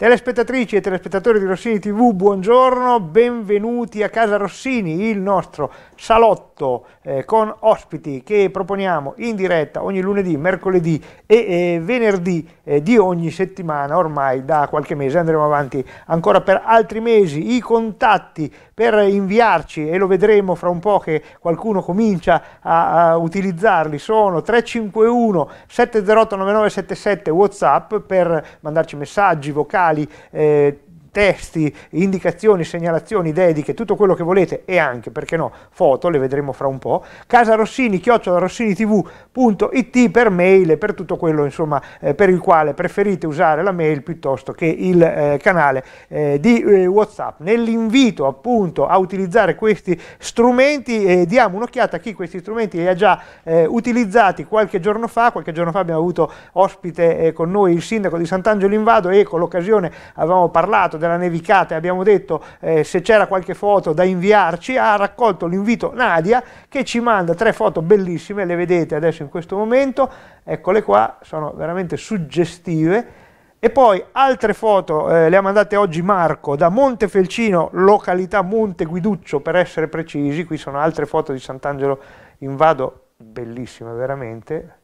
Telespettatrici e telespettatori di Rossini TV, buongiorno, benvenuti a Casa Rossini, il nostro salotto eh, con ospiti che proponiamo in diretta ogni lunedì, mercoledì e eh, venerdì eh, di ogni settimana, ormai da qualche mese andremo avanti ancora per altri mesi. I contatti per inviarci, e lo vedremo fra un po' che qualcuno comincia a, a utilizzarli, sono 351 708 9977 Whatsapp per mandarci messaggi vocali. Eh, testi, indicazioni, segnalazioni, dediche, tutto quello che volete e anche, perché no, foto, le vedremo fra un po', casarossini, rossinitv.it per mail, e per tutto quello insomma eh, per il quale preferite usare la mail piuttosto che il eh, canale eh, di eh, Whatsapp. Nell'invito appunto a utilizzare questi strumenti eh, diamo un'occhiata a chi questi strumenti li ha già eh, utilizzati qualche giorno fa, qualche giorno fa abbiamo avuto ospite con noi il sindaco di Sant'Angelo Invado e con l'occasione avevamo parlato della nevicata e abbiamo detto eh, se c'era qualche foto da inviarci, ha raccolto l'invito Nadia che ci manda tre foto bellissime, le vedete adesso in questo momento, eccole qua, sono veramente suggestive. E poi altre foto eh, le ha mandate oggi Marco da Montefelcino, località Monte Guiduccio per essere precisi, qui sono altre foto di Sant'Angelo in Vado, bellissime veramente,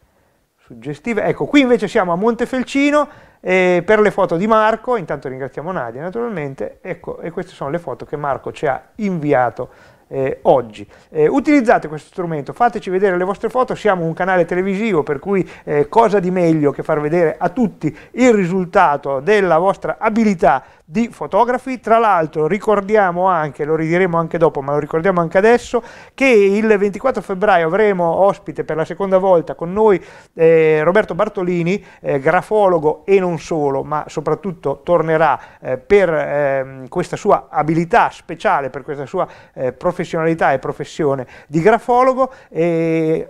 suggestive. Ecco, qui invece siamo a Montefelcino e per le foto di Marco, intanto ringraziamo Nadia naturalmente, ecco, e queste sono le foto che Marco ci ha inviato eh, oggi. Eh, utilizzate questo strumento, fateci vedere le vostre foto, siamo un canale televisivo per cui eh, cosa di meglio che far vedere a tutti il risultato della vostra abilità di fotografi. Tra l'altro ricordiamo anche, lo ridiremo anche dopo, ma lo ricordiamo anche adesso, che il 24 febbraio avremo ospite per la seconda volta con noi eh, Roberto Bartolini, eh, grafologo e non solo, ma soprattutto tornerà eh, per ehm, questa sua abilità speciale, per questa sua eh, professionalità e professione di grafologo. Mm,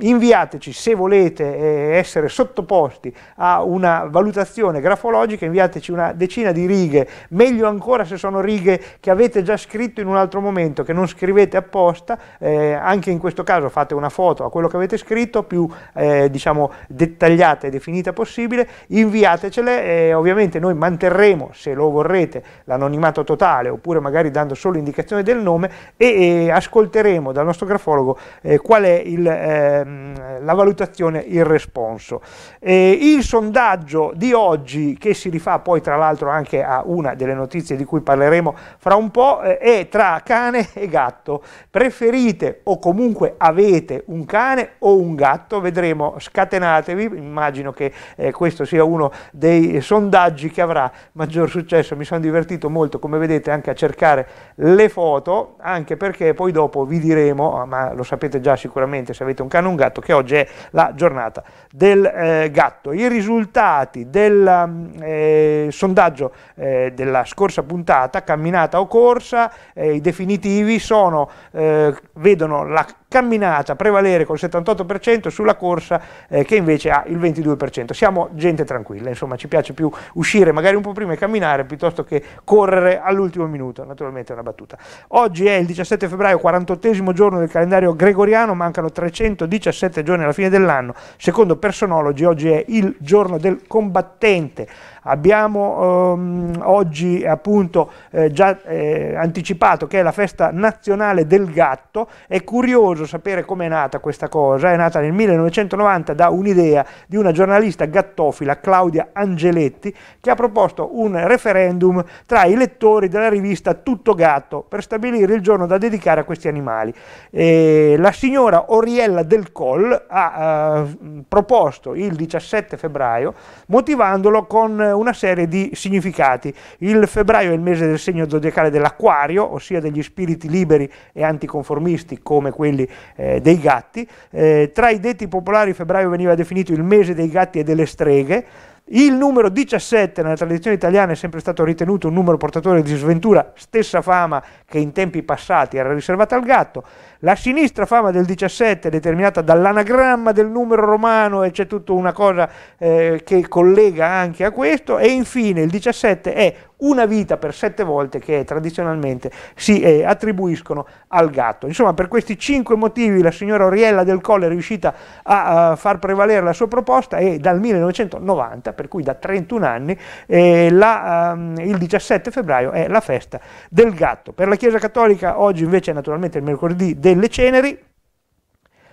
inviateci se volete eh, essere sottoposti a una valutazione grafologica, inviateci una decina di righe righe, meglio ancora se sono righe che avete già scritto in un altro momento, che non scrivete apposta, eh, anche in questo caso fate una foto a quello che avete scritto, più eh, diciamo, dettagliata e definita possibile, inviatecele, eh, ovviamente noi manterremo, se lo vorrete, l'anonimato totale, oppure magari dando solo indicazione del nome, e, e ascolteremo dal nostro grafologo eh, qual è il, ehm, la valutazione, il responso. il sondaggio di oggi, che si rifà poi tra l'altro anche a una delle notizie di cui parleremo fra un po', eh, è tra cane e gatto. Preferite o comunque avete un cane o un gatto? Vedremo, scatenatevi, immagino che eh, questo sia uno dei sondaggi che avrà maggior successo, mi sono divertito molto come vedete anche a cercare le foto, anche perché poi dopo vi diremo, ah, ma lo sapete già sicuramente se avete un cane o un gatto, che oggi è la giornata del eh, gatto. I risultati del mm, eh, sondaggio eh, eh, della scorsa puntata, camminata o corsa, eh, i definitivi sono, eh, vedono la camminata prevalere col 78% sulla corsa eh, che invece ha il 22%. Siamo gente tranquilla, insomma ci piace più uscire magari un po' prima e camminare piuttosto che correre all'ultimo minuto, naturalmente è una battuta. Oggi è il 17 febbraio, 48 giorno del calendario gregoriano, mancano 317 giorni alla fine dell'anno, secondo personologi oggi è il giorno del combattente. Abbiamo ehm, oggi appunto eh, già eh, anticipato che è la festa nazionale del gatto, è curioso sapere come è nata questa cosa, è nata nel 1990 da un'idea di una giornalista gattofila, Claudia Angeletti, che ha proposto un referendum tra i lettori della rivista Tutto Gatto per stabilire il giorno da dedicare a questi animali. E la signora Oriella Del Col ha eh, proposto il 17 febbraio, motivandolo con una serie di significati. Il febbraio è il mese del segno zodiacale dell'acquario, ossia degli spiriti liberi e anticonformisti come quelli dei, eh, dei gatti. Eh, tra i detti popolari febbraio veniva definito il mese dei gatti e delle streghe. Il numero 17 nella tradizione italiana è sempre stato ritenuto un numero portatore di sventura, stessa fama che in tempi passati era riservata al gatto. La sinistra fama del 17 è determinata dall'anagramma del numero romano e c'è tutta una cosa eh, che collega anche a questo. E infine il 17 è una vita per sette volte che tradizionalmente si eh, attribuiscono al gatto. Insomma, per questi cinque motivi la signora Oriella del Colle è riuscita a, a far prevalere la sua proposta e dal 1990, per cui da 31 anni, eh, la, um, il 17 febbraio è la festa del gatto. Per la Chiesa Cattolica oggi invece è naturalmente il mercoledì delle ceneri,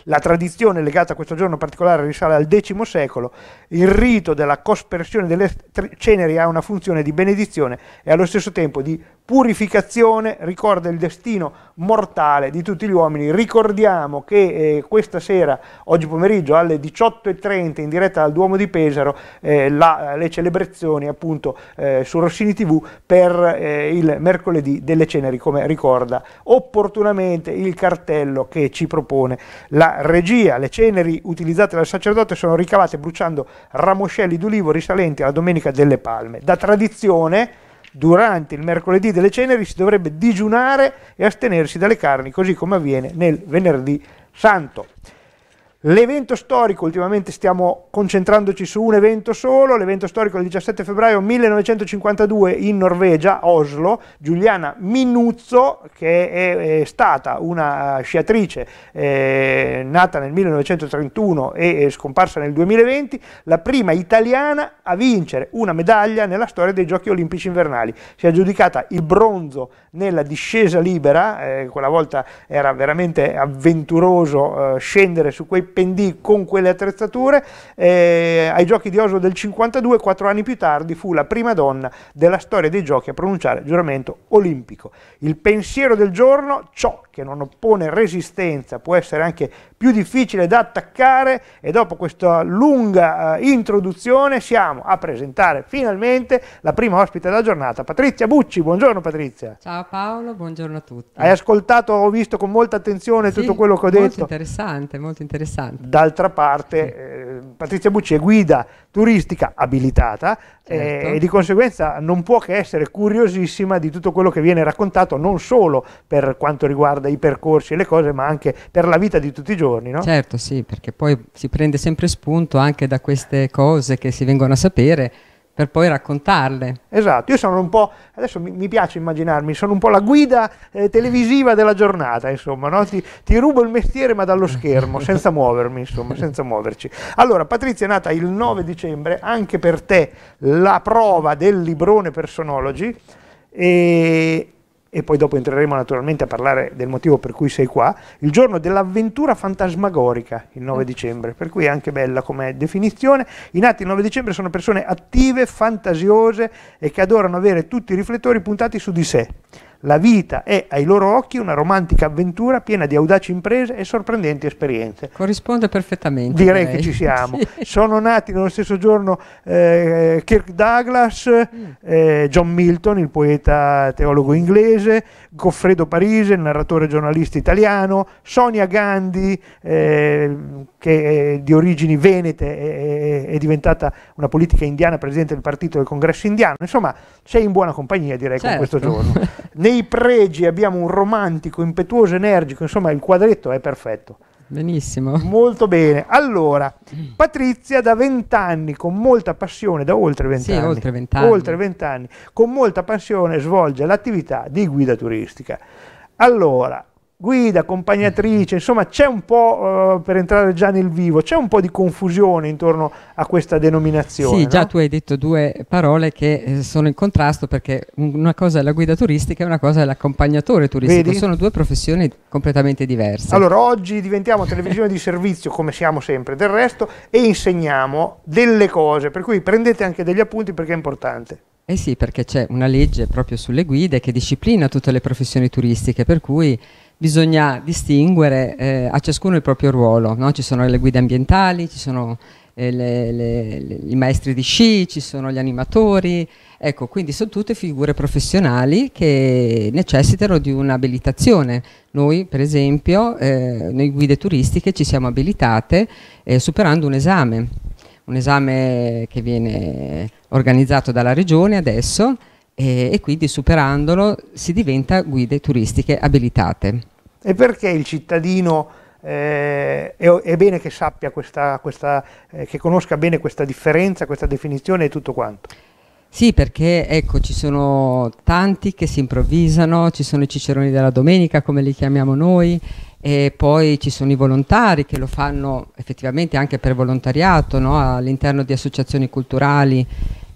la tradizione legata a questo giorno particolare risale al X secolo. Il rito della cospersione delle ceneri ha una funzione di benedizione e allo stesso tempo di purificazione ricorda il destino mortale di tutti gli uomini. Ricordiamo che eh, questa sera, oggi pomeriggio alle 18.30 in diretta dal Duomo di Pesaro, eh, la, eh, le celebrazioni appunto eh, su Rossini TV per eh, il mercoledì delle ceneri, come ricorda opportunamente il cartello che ci propone la regia. Le ceneri utilizzate dal sacerdote sono ricavate bruciando ramoscelli d'ulivo risalenti alla Domenica delle Palme. Da tradizione durante il mercoledì delle ceneri si dovrebbe digiunare e astenersi dalle carni, così come avviene nel venerdì santo. L'evento storico, ultimamente stiamo concentrandoci su un evento solo, l'evento storico del 17 febbraio 1952 in Norvegia, Oslo, Giuliana Minuzzo, che è, è stata una sciatrice eh, nata nel 1931 e scomparsa nel 2020, la prima italiana a vincere una medaglia nella storia dei Giochi Olimpici Invernali. Si è aggiudicata il bronzo nella discesa libera, eh, quella volta era veramente avventuroso eh, scendere su quei pendì con quelle attrezzature. Eh, ai giochi di Oslo del 52, quattro anni più tardi, fu la prima donna della storia dei giochi a pronunciare giuramento olimpico. Il pensiero del giorno, ciò che non oppone resistenza, può essere anche più difficile da attaccare e dopo questa lunga eh, introduzione siamo a presentare finalmente la prima ospite della giornata, Patrizia Bucci. Buongiorno Patrizia. Ciao Paolo, buongiorno a tutti. Hai ascoltato, ho visto con molta attenzione sì, tutto quello che ho molto detto. Molto interessante, molto interessante. D'altra parte eh, Patrizia Bucci è guida turistica abilitata eh, certo. eh, e di conseguenza non può che essere curiosissima di tutto quello che viene raccontato non solo per quanto riguarda i percorsi e le cose ma anche per la vita di tutti i giorni giorni, no? Certo, sì, perché poi si prende sempre spunto anche da queste cose che si vengono a sapere per poi raccontarle. Esatto, io sono un po', adesso mi, mi piace immaginarmi, sono un po' la guida eh, televisiva della giornata, insomma, no? ti, ti, rubo il mestiere ma dallo schermo, senza muovermi, insomma, senza muoverci. Allora, Patrizia è nata il 9 dicembre, anche per te la prova del librone Personology e e poi dopo entreremo naturalmente a parlare del motivo per cui sei qua, il giorno dell'avventura fantasmagorica, il 9 mm. dicembre, per cui è anche bella come definizione. I nati il 9 dicembre sono persone attive, fantasiose e che adorano avere tutti i riflettori puntati su di sé la vita è ai loro occhi una romantica avventura piena di audaci imprese e sorprendenti esperienze. Corrisponde perfettamente. Direi che ci siamo. sì. Sono nati nello stesso giorno eh, Kirk Douglas, mm. eh, John Milton, il poeta teologo inglese, Goffredo Parise, il narratore giornalista italiano, Sonia Gandhi, eh, che di origini venete e è, diventata una politica indiana, presidente del partito del congresso indiano. Insomma, sei in buona compagnia direi certo. con questo certo. giorno. Nei dei pregi, abbiamo un romantico, impetuoso, energico, insomma il quadretto è perfetto. Benissimo. Molto bene. Allora, Patrizia da vent'anni, con molta passione, da oltre vent'anni, sì, oltre vent'anni, oltre 20 con molta passione svolge l'attività di guida turistica. Allora, guida, accompagnatrice, insomma c'è un po', eh, per entrare già nel vivo, c'è un po' di confusione intorno a questa denominazione. Sì, no? già tu hai detto due parole che eh, sono in contrasto perché una cosa è la guida turistica e una cosa è l'accompagnatore turistico, Vedi? sono due professioni completamente diverse. Allora oggi diventiamo televisione di servizio come siamo sempre del resto e insegniamo delle cose, per cui prendete anche degli appunti perché è importante. Eh sì, perché c'è una legge proprio sulle guide che disciplina tutte le professioni turistiche, per cui bisogna distinguere eh, a ciascuno il proprio ruolo, no? ci sono le guide ambientali, ci sono eh, le, le, le, i maestri di sci, ci sono gli animatori, ecco, quindi sono tutte figure professionali che necessitano di un'abilitazione. Noi per esempio, eh, noi guide turistiche ci siamo abilitate eh, superando un esame, un esame che viene organizzato dalla regione adesso e, eh, e quindi superandolo si diventa guide turistiche abilitate. E perché il cittadino eh, è, è, bene che sappia questa, questa eh, che conosca bene questa differenza, questa definizione e tutto quanto? Sì, perché ecco, ci sono tanti che si improvvisano, ci sono i ciceroni della domenica, come li chiamiamo noi, e poi ci sono i volontari che lo fanno effettivamente anche per volontariato, no? all'interno di associazioni culturali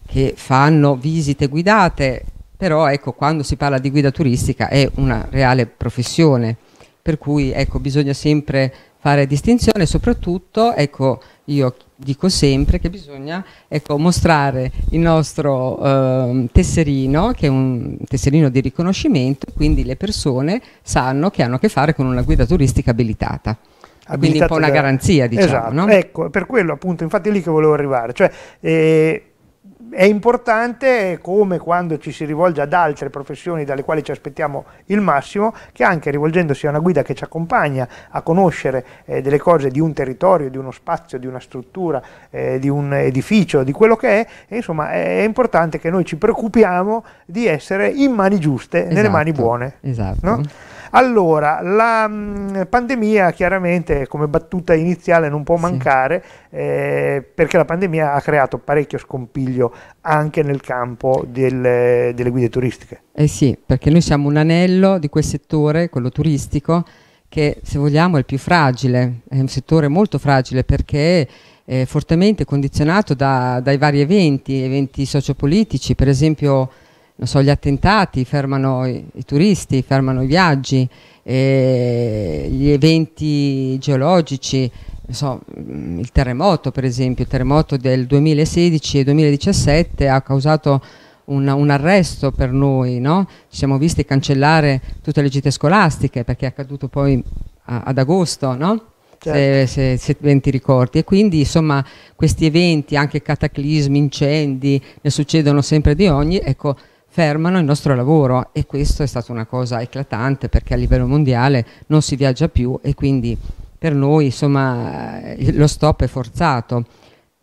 che fanno visite guidate, però ecco, quando si parla di guida turistica è una reale professione per cui ecco, bisogna sempre fare distinzione, soprattutto ecco, io dico sempre che bisogna ecco, mostrare il nostro eh, tesserino, che è un tesserino di riconoscimento, quindi le persone sanno che hanno a che fare con una guida turistica abilitata. Quindi un po' una garanzia, diciamo. Esatto, no? ecco, per quello appunto, infatti è lì che volevo arrivare. Cioè, eh, è importante, come quando ci si rivolge ad altre professioni dalle quali ci aspettiamo il massimo, che anche rivolgendosi a una guida che ci accompagna a conoscere eh, delle cose di un territorio, di uno spazio, di una struttura, eh, di un edificio, di quello che è, insomma è, importante che noi ci preoccupiamo di essere in mani giuste, esatto, nelle mani esatto, buone. Esatto. No? Allora, la mh, mm, pandemia chiaramente come battuta iniziale non può mancare sì. eh, perché la pandemia ha creato parecchio scompiglio anche nel campo del, delle guide turistiche. Eh sì, perché noi siamo un anello di quel settore, quello turistico, che se vogliamo è il più fragile, è un settore molto fragile perché è fortemente condizionato da, dai vari eventi, eventi sociopolitici, per esempio so, gli attentati, fermano i, i, turisti, fermano i viaggi, eh, gli eventi geologici, so, mm, il terremoto per esempio, il terremoto del 2016 e 2017 ha causato un, un arresto per noi, no? ci siamo visti cancellare tutte le gite scolastiche perché è accaduto poi a, ad agosto, no? Certo. Se, se, se, ti ricordi. E quindi insomma questi eventi, anche cataclismi, incendi, ne succedono sempre di ogni, ecco fermano il nostro lavoro e questo è stata una cosa eclatante perché a livello mondiale non si viaggia più e quindi per noi insomma, eh, lo stop è forzato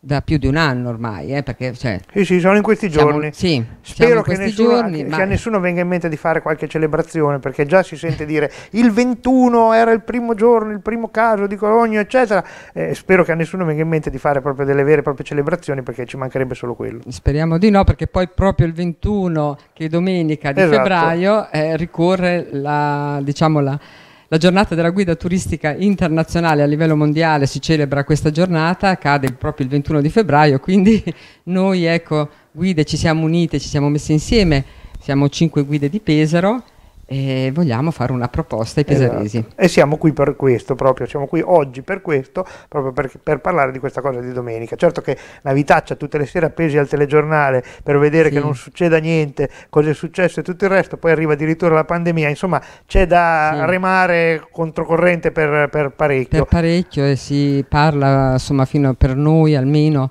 da più di un anno ormai, eh, perché cioè, sì, sì, sono in questi giorni. Siamo, sì, Spero questi che, nessuno, giorni, che, ma... che, a nessuno venga in mente di fare qualche celebrazione, perché già si sente dire il 21 era il primo giorno, il primo caso di Cologno, eccetera. Eh, spero che a nessuno venga in mente di fare proprio delle vere e proprie celebrazioni, perché ci mancherebbe solo quello. Speriamo di no, perché poi proprio il 21, che è domenica di esatto. febbraio, eh, ricorre la, diciamo la la giornata della guida turistica internazionale a livello mondiale si celebra questa giornata, cade proprio il 21 di febbraio, quindi noi ecco, guide ci siamo unite, ci siamo messe insieme, siamo cinque guide di Pesaro e vogliamo fare una proposta ai pesaresi. Esatto. E siamo qui per questo proprio, siamo qui oggi per questo, proprio per, per, parlare di questa cosa di domenica. Certo che la vitaccia tutte le sere appesi al telegiornale per vedere sì. che non succeda niente, cosa è successo e tutto il resto, poi arriva addirittura la pandemia, insomma c'è da sì. remare controcorrente per, per parecchio. Per parecchio e si parla, insomma, fino per noi almeno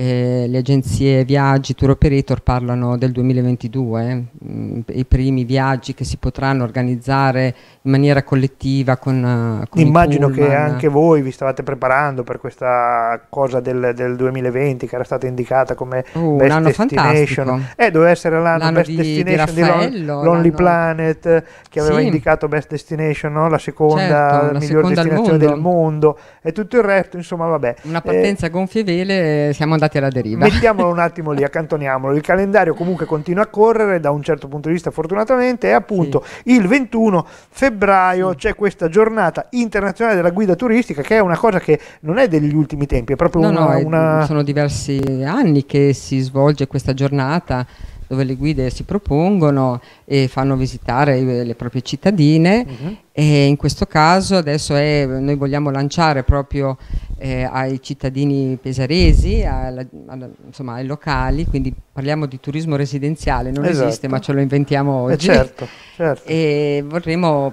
eh, le agenzie viaggi tour operator parlano del 2022, eh. mh, mm, i primi viaggi che si potranno organizzare in maniera collettiva con, eh, con Immagino che anche voi vi stavate preparando per questa cosa del, del 2020 che era stata indicata come uh, Best Destination. Fantastico. Eh, doveva essere l'anno, l'anno Best di, Destination di, Raffaello, di Lonely Planet che aveva sì. indicato Best Destination, no? la seconda certo, la miglior destinazione mondo. del mondo e tutto il resto, insomma vabbè. Una partenza eh, gonfie vele, siamo andati lasciati alla deriva. Mettiamolo un attimo lì, accantoniamolo. Il calendario comunque continua a correre da un certo punto di vista fortunatamente e appunto sì. il 21 febbraio sì. c'è questa giornata internazionale della guida turistica che è una cosa che non è degli ultimi tempi, è proprio no, una, no, una... Sono diversi anni che si svolge questa giornata dove le guide si propongono e fanno visitare le proprie cittadine. Uh mhm. -huh e in questo caso adesso è, noi vogliamo lanciare proprio eh, ai cittadini pesaresi, alla, alla, insomma ai locali, quindi parliamo di turismo residenziale, non esatto. esiste ma ce lo inventiamo eh, oggi. Eh certo, certo. E vorremmo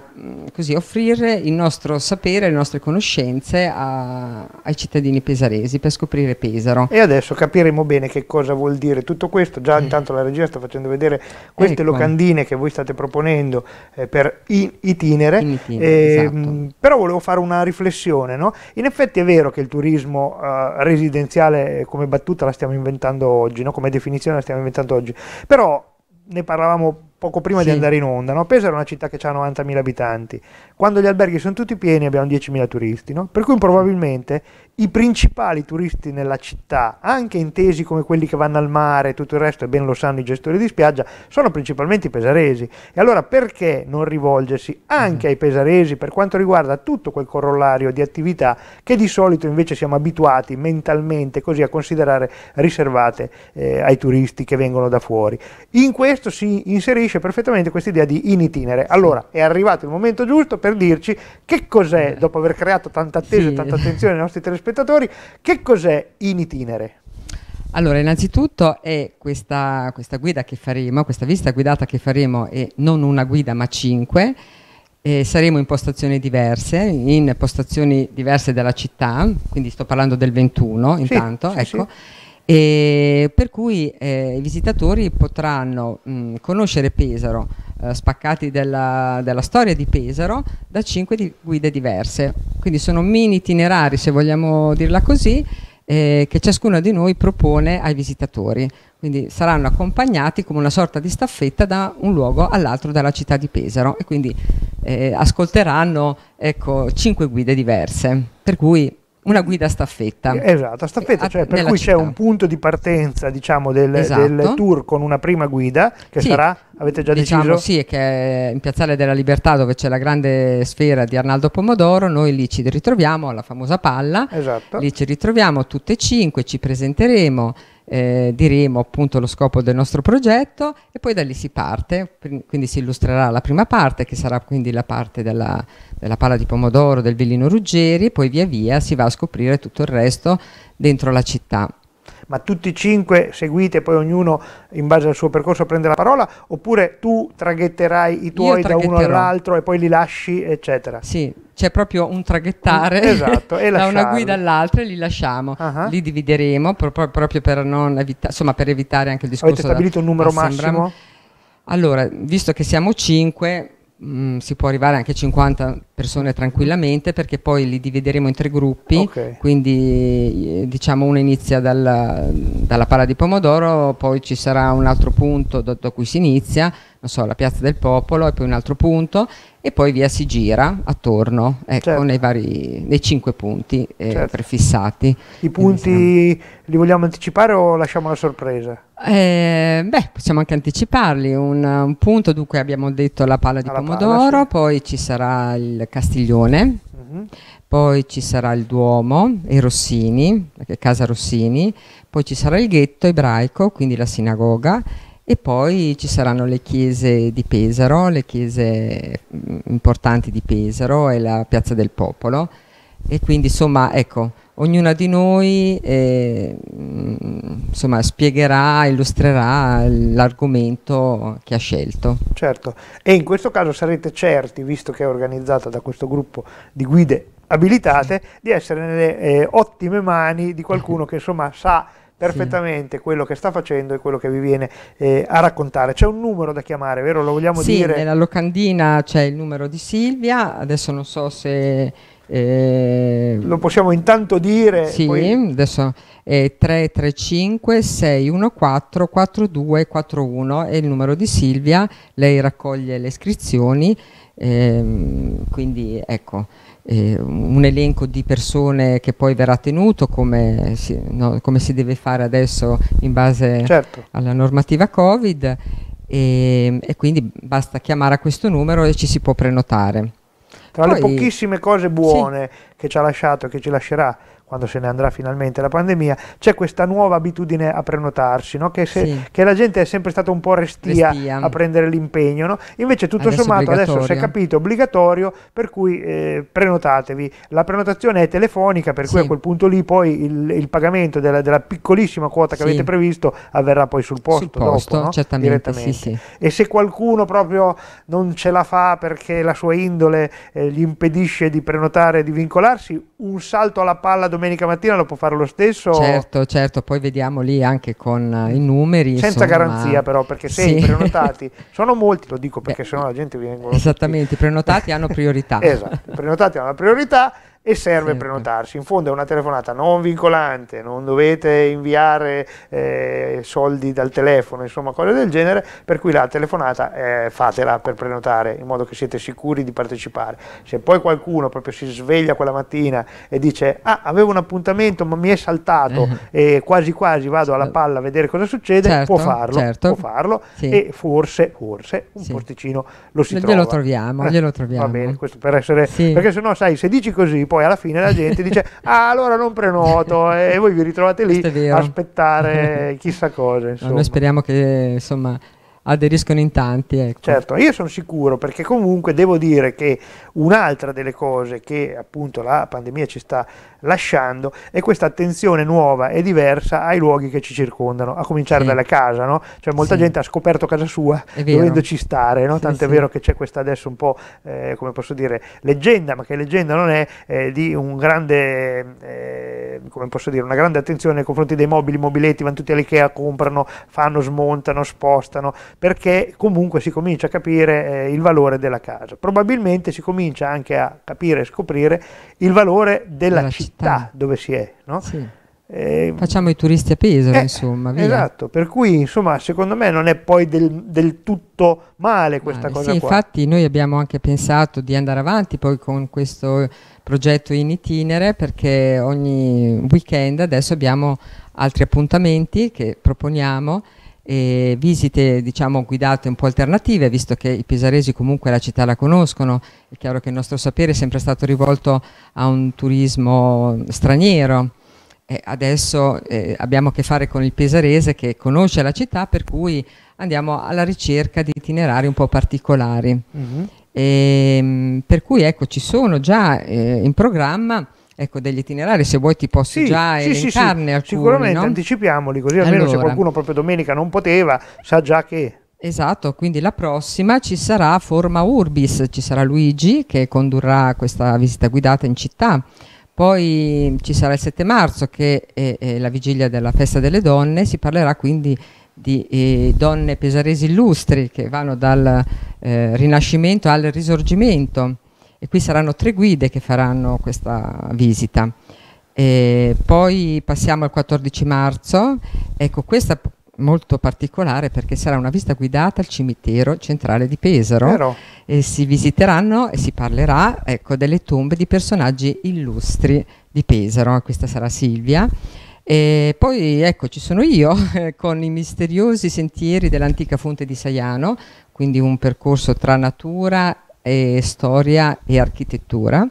così offrire il nostro sapere, le nostre conoscenze a, ai cittadini pesaresi per scoprire Pesaro. E adesso capiremo bene che cosa vuol dire tutto questo, già eh. intanto la regia sta facendo vedere queste ecco. locandine che voi state proponendo eh, per itinere. Magnitino, eh, esatto. Però volevo fare una riflessione, no? In effetti è vero che il turismo eh, residenziale come battuta la stiamo inventando oggi, no? come definizione la stiamo inventando oggi, però ne parlavamo poco prima sì. di andare in onda, no? Pesaro è una città che ha 90.000 abitanti, quando gli alberghi sono tutti pieni abbiamo 10.000 turisti, no? per cui probabilmente i principali turisti nella città, anche intesi come quelli che vanno al mare e tutto il resto, e ben lo sanno i gestori di spiaggia, sono principalmente i pesaresi. E allora perché non rivolgersi anche mm. ai pesaresi per quanto riguarda tutto quel corollario di attività che di solito invece siamo abituati mentalmente così a considerare riservate eh, ai turisti che vengono da fuori? In questo si inserisce perfettamente questa idea di in itinere. Allora è arrivato il momento giusto per dirci che cos'è, eh. dopo aver creato tanta attesa e tanta attenzione ai nostri telespettatori, telespettatori, che cos'è In Itinere? Allora, innanzitutto è questa, questa, guida che faremo, questa vista guidata che faremo è non una guida ma cinque, eh, saremo in postazioni diverse, in postazioni diverse della città, quindi sto parlando del 21 intanto, sì, ecco. sì. E per cui eh, i visitatori potranno mh, mm, conoscere Pesaro eh, spaccati della, della, storia di Pesaro da cinque di guide diverse. Quindi sono mini itinerari, se vogliamo dirla così, eh, che ciascuno di noi propone ai visitatori. Quindi saranno accompagnati come una sorta di staffetta da un luogo all'altro della città di Pesaro e quindi eh, ascolteranno ecco, cinque guide diverse. Per cui una guida staffetta. Eh, esatto, staffetta, eh, cioè per cui città. c'è un punto di partenza diciamo, del, esatto. del, tour con una prima guida che sì, sarà, avete già diciamo deciso? Sì, che è in Piazzale della Libertà dove c'è la grande sfera di Arnaldo Pomodoro, noi lì ci ritroviamo alla famosa palla, esatto. lì ci ritroviamo tutte e cinque, ci presenteremo eh, diremo appunto lo scopo del nostro progetto e poi da lì si parte, quindi si illustrerà la prima parte che sarà quindi la parte della, della pala di pomodoro, del villino Ruggeri, poi via via si va a scoprire tutto il resto dentro la città ma tutti e cinque seguite, poi ognuno in base al suo percorso prende la parola, oppure tu traghetterai i tuoi da uno all'altro e poi li lasci, eccetera. Sì, c'è proprio un traghettare mm, esatto, da una guida all'altra e li lasciamo, uh-huh. li divideremo proprio per, evita- insomma, per, evitare anche il discorso. Avete stabilito da, un numero massimo? Allora, visto che siamo cinque, mh, mm, si può arrivare anche a 50 persone tranquillamente perché poi li divideremo in tre gruppi, okay. quindi eh, diciamo uno inizia dalla, dalla pala di pomodoro, poi ci sarà un altro punto da, da cui si inizia, non so, la piazza del popolo e poi un altro punto e poi via si gira attorno ecco, certo. nei, vari, nei cinque punti eh, certo. prefissati. I punti Quindi, li vogliamo anticipare o lasciamo la sorpresa? Eh, beh, possiamo anche anticiparli. Un, un, punto, dunque abbiamo detto la pala di Alla pomodoro, palla, sì. poi ci sarà il Castiglione, mm-hmm. poi ci sarà il Duomo, e Rossini, perché Casa Rossini, poi ci sarà il ghetto ebraico, quindi la sinagoga, e poi ci saranno le chiese di Pesaro, le chiese mm, importanti di Pesaro e la Piazza del Popolo. E quindi insomma, ecco, ognuna di noi eh, insomma, spiegherà, illustrerà l'argomento che ha scelto. Certo, e in questo caso sarete certi, visto che è organizzata da questo gruppo di guide abilitate, di essere nelle eh, ottime mani di qualcuno che insomma sa perfettamente sì. quello che sta facendo e quello che vi viene eh, a raccontare. C'è un numero da chiamare, vero? Lo vogliamo sì, dire? Nella locandina c'è il numero di Silvia, adesso non so se eh, Lo possiamo intanto dire. Sì, poi... adesso è 335 614 4241 è il numero di Silvia, lei raccoglie le iscrizioni, ehm, quindi ecco eh, un elenco di persone che poi verrà tenuto come si, no, come si deve fare adesso in base certo. alla normativa Covid e, ehm, e quindi basta chiamare a questo numero e ci si può prenotare. Tra Poi, le pochissime cose buone sì. che ci ha lasciato e che ci lascerà quando se ne andrà finalmente la pandemia, c'è questa nuova abitudine a prenotarsi, no? che, se, sì. che, la gente è sempre stata un po' restia, restia. a prendere l'impegno, no? invece tutto adesso sommato adesso si è capito, obbligatorio, per cui eh, prenotatevi. La prenotazione è telefonica, per cui a quel punto lì poi il, il pagamento della, della, piccolissima quota che sì. avete previsto avverrà poi sul posto, sul posto dopo, no? certamente, E se qualcuno proprio non ce la fa perché la sua indole eh, gli impedisce di prenotare di vincolarsi, un salto alla palla dove domenica mattina lo può fare lo stesso. Certo, certo, poi vediamo lì anche con eh, i numeri. Senza insomma. garanzia però, perché se i prenotati sono molti, lo dico perché Beh, sennò la gente viene... Esattamente, tutti. i prenotati hanno priorità. esatto, i prenotati hanno la priorità e serve sì, prenotarsi. In fondo è una telefonata non vincolante, non dovete inviare eh, soldi dal telefono, insomma cose del genere, per cui la telefonata eh, fatela per prenotare in modo che siete sicuri di partecipare. Se poi qualcuno proprio si sveglia quella mattina e dice ah avevo un appuntamento ma mi è saltato mhm. e quasi quasi vado alla palla a vedere cosa succede, certo, può farlo, certo. può farlo sì. e forse, forse un sì. posticino lo si glielo trova. Eh, glielo troviamo, glielo troviamo. Va bene, questo per essere, sì. perché sennò sai se dici così poi poi alla fine la gente dice ah allora non prenoto e voi vi ritrovate lì a aspettare chissà cosa. Insomma. Noi speriamo che insomma aderiscono in tanti. Ecco. Certo, io sono sicuro perché comunque devo dire che un'altra delle cose che appunto la pandemia ci sta lasciando e questa attenzione nuova e diversa ai luoghi che ci circondano, a cominciare sì. dalla casa, no? Cioè molta sì. gente ha scoperto casa sua dovendoci stare, no? Tant'è sì, vero che c'è questa adesso un po', eh, come posso dire, leggenda, ma che leggenda non è, eh, di un grande, eh, come posso dire, una grande attenzione nei confronti dei mobili, mobiletti, vanno tutti all'Ikea, comprano, fanno, smontano, spostano, perché comunque si comincia a capire eh, il valore della casa. Probabilmente si comincia anche a capire e scoprire il valore della città città ah. dove si è. No? Sì. Eh, Facciamo i turisti a peso, eh, insomma. Via. Esatto, per cui insomma, secondo me non è poi del, del tutto male questa male, cosa. Sì, qua. infatti noi abbiamo anche pensato di andare avanti poi con questo progetto in itinere perché ogni weekend adesso abbiamo altri appuntamenti che proponiamo e visite diciamo guidate un po' alternative visto che i pesaresi comunque la città la conoscono è chiaro che il nostro sapere è sempre stato rivolto a un turismo straniero e adesso eh, abbiamo a che fare con il pesarese che conosce la città per cui andiamo alla ricerca di itinerari un po' particolari mm -hmm. e, ehm, per cui ecco ci sono già eh, in programma ecco, degli itinerari, se vuoi ti posso sì, già sì, elencarne sì, sì. alcuni. Sicuramente no? anticipiamoli così almeno allora. se qualcuno proprio domenica non poteva sa già che... Esatto, quindi la prossima ci sarà Forma Urbis, ci sarà Luigi che condurrà questa visita guidata in città. Poi ci sarà il 7 marzo che è, è la vigilia della festa delle donne, si parlerà quindi di eh, donne pesaresi illustri che vanno dal eh, Rinascimento al Risorgimento e qui saranno tre guide che faranno questa visita. E poi passiamo al 14 marzo, ecco questa molto particolare perché sarà una visita guidata al cimitero centrale di Pesaro Vero. e si visiteranno e si parlerà ecco, delle tombe di personaggi illustri di Pesaro, questa sarà Silvia. E poi ecco ci sono io eh, con i misteriosi sentieri dell'antica fonte di Saiano, quindi un percorso tra natura e storia e architettura.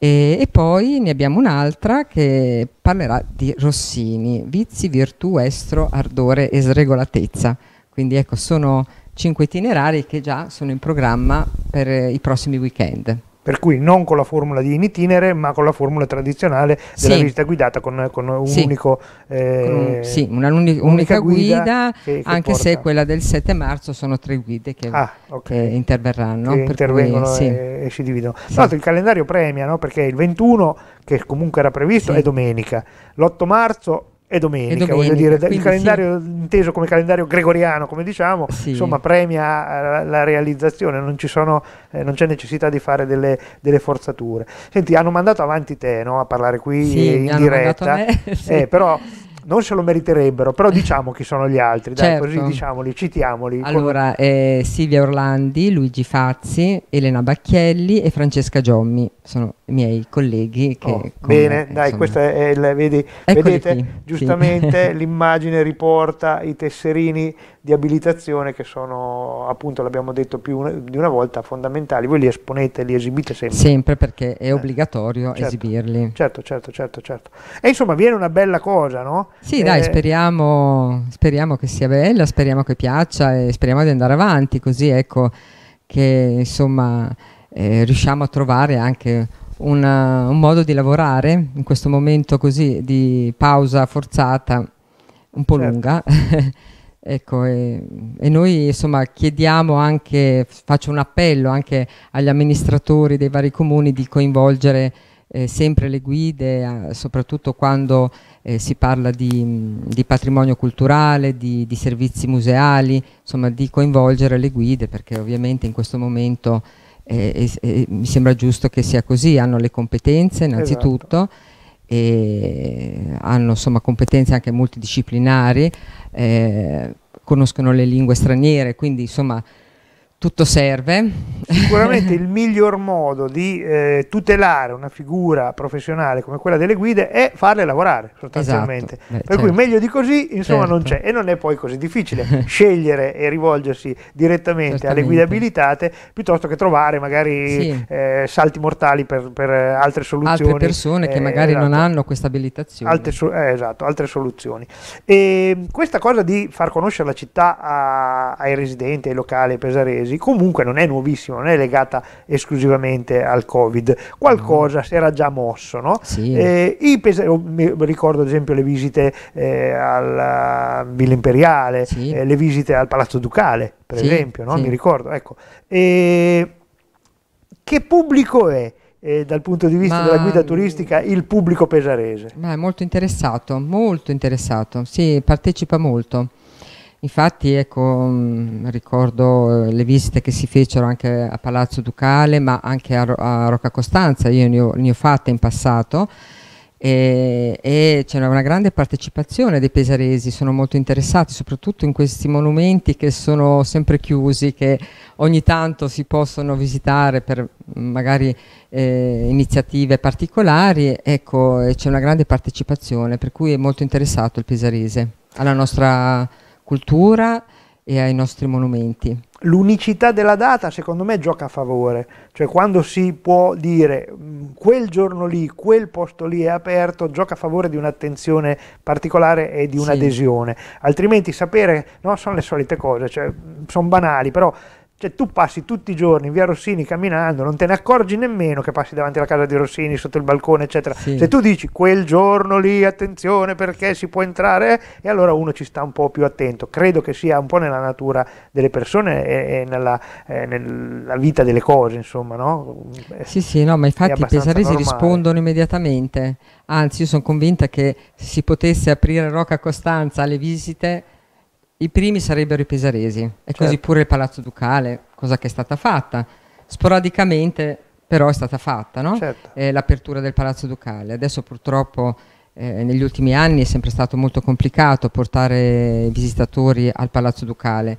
E, e, poi ne abbiamo un'altra che parlerà di Rossini, vizi, virtù, estro, ardore e sregolatezza. Quindi ecco, sono cinque itinerari che già sono in programma per eh, i prossimi weekend per cui non con la formula di in itinere ma con la formula tradizionale della sì. visita guidata con, con un sì. unico eh, con un, sì, una unica, unica guida, guida che, anche porta. se quella del 7 marzo sono tre guide che, ah, okay. che interverranno che intervengono cui, e, e, si dividono tra l'altro il calendario premia no? perché il 21 che comunque era previsto è domenica l'8 marzo e domenica, e domenica dire, il calendario sì. inteso come calendario gregoriano, come diciamo, sì. insomma, premia eh, la realizzazione, non, ci sono, eh, non c'è necessità di fare delle, delle, forzature. Senti, hanno mandato avanti te no, a parlare qui sì, in diretta, me, eh, però non se lo meriterebbero, però diciamo chi sono gli altri, dai, certo. così diciamoli, citiamoli. Allora, eh, Silvia Orlandi, Luigi Fazzi, Elena Bacchielli e Francesca Giommi sono i miei colleghi. Che oh, bene, me, eh, dai, questa è il, vedi, vedete qui, giustamente sì. l'immagine riporta i tesserini di abilitazione che sono, appunto, l'abbiamo detto più una, di una volta, fondamentali. Voi li esponete, li esibite sempre. Sempre perché è eh, obbligatorio certo, esibirli. Certo, certo, certo, certo. E insomma viene una bella cosa, no? Sì, eh, dai, speriamo, speriamo, che sia bella, speriamo che piaccia e speriamo di andare avanti così, ecco, che insomma eh, riusciamo a trovare anche una, eh, un modo di lavorare in questo momento così di pausa forzata, un po' certo. lunga. Ecco, e, e, noi insomma chiediamo anche, faccio un appello anche agli amministratori dei vari comuni di coinvolgere eh, sempre le guide, soprattutto quando eh, si parla di, di, patrimonio culturale, di, di servizi museali, insomma di coinvolgere le guide perché ovviamente in questo momento eh, eh, mi sembra giusto che sia così, hanno le competenze innanzitutto esatto. e hanno insomma, competenze anche multidisciplinari, eh, conoscono le lingue straniere, quindi insomma tutto serve. Sicuramente il miglior modo di eh, tutelare una figura professionale come quella delle guide è farle lavorare sostanzialmente. Esatto. Beh, per certo. cui meglio di così insomma certo. non c'è e non è poi così difficile scegliere e rivolgersi direttamente Certamente. alle guide abilitate piuttosto che trovare magari sì. eh, salti mortali per, per, altre soluzioni. Altre persone eh, che magari esatto. non hanno questa abilitazione. Altre so eh, esatto, altre soluzioni. E questa cosa di far conoscere la città a, ai residenti, ai locali, ai pesaresi, mesi, comunque non è nuovissima, non è legata esclusivamente al Covid, qualcosa no. si era già mosso. No? Sì. Eh, pes- oh, ricordo ad esempio le visite eh, alla Villa Imperiale, sì. eh, le visite al Palazzo Ducale, per sì. esempio, no? mi ricordo. Ecco. che pubblico è? Eh, dal punto di vista ma, della guida turistica il pubblico pesarese? Ma è molto interessato, molto interessato, sì, partecipa molto. Infatti, ecco, mm, ricordo eh, le visite che si fecero anche a Palazzo Ducale, ma anche a, a Rocca Costanza, io ne ho, ne ho fatte in passato, e, e c'era una grande partecipazione dei pesaresi, sono molto interessati, soprattutto in questi monumenti che sono sempre chiusi, che ogni tanto si possono visitare per mm, magari eh, iniziative particolari, ecco, c'è una grande partecipazione, per cui è molto interessato il pesarese alla nostra cultura e ai nostri monumenti. L'unicità della data secondo me gioca a favore, cioè quando si può dire mm, quel giorno lì, quel posto lì è aperto, gioca a favore di un'attenzione particolare e di un'adesione, sì. altrimenti sapere, no, sono le solite cose, cioè, mm, sono banali, però cioè tu passi tutti i giorni in via Rossini camminando, non te ne accorgi nemmeno che passi davanti alla casa di Rossini, sotto il balcone, eccetera. Sì. Se tu dici quel giorno lì, attenzione perché si può entrare, e allora uno ci sta un po' più attento. Credo che sia un po' nella natura delle persone e, e nella, eh, nella, vita delle cose, insomma, no? Eh, sì, sì, no, ma infatti i pesaresi rispondono immediatamente. Anzi, io sono convinta che se si potesse aprire Rocca Costanza alle visite i primi sarebbero i pesaresi e certo. così pure il Palazzo Ducale, cosa che è stata fatta. Sporadicamente però è stata fatta no? certo. eh, l'apertura del Palazzo Ducale. Adesso purtroppo eh, negli ultimi anni è sempre stato molto complicato portare i visitatori al Palazzo Ducale,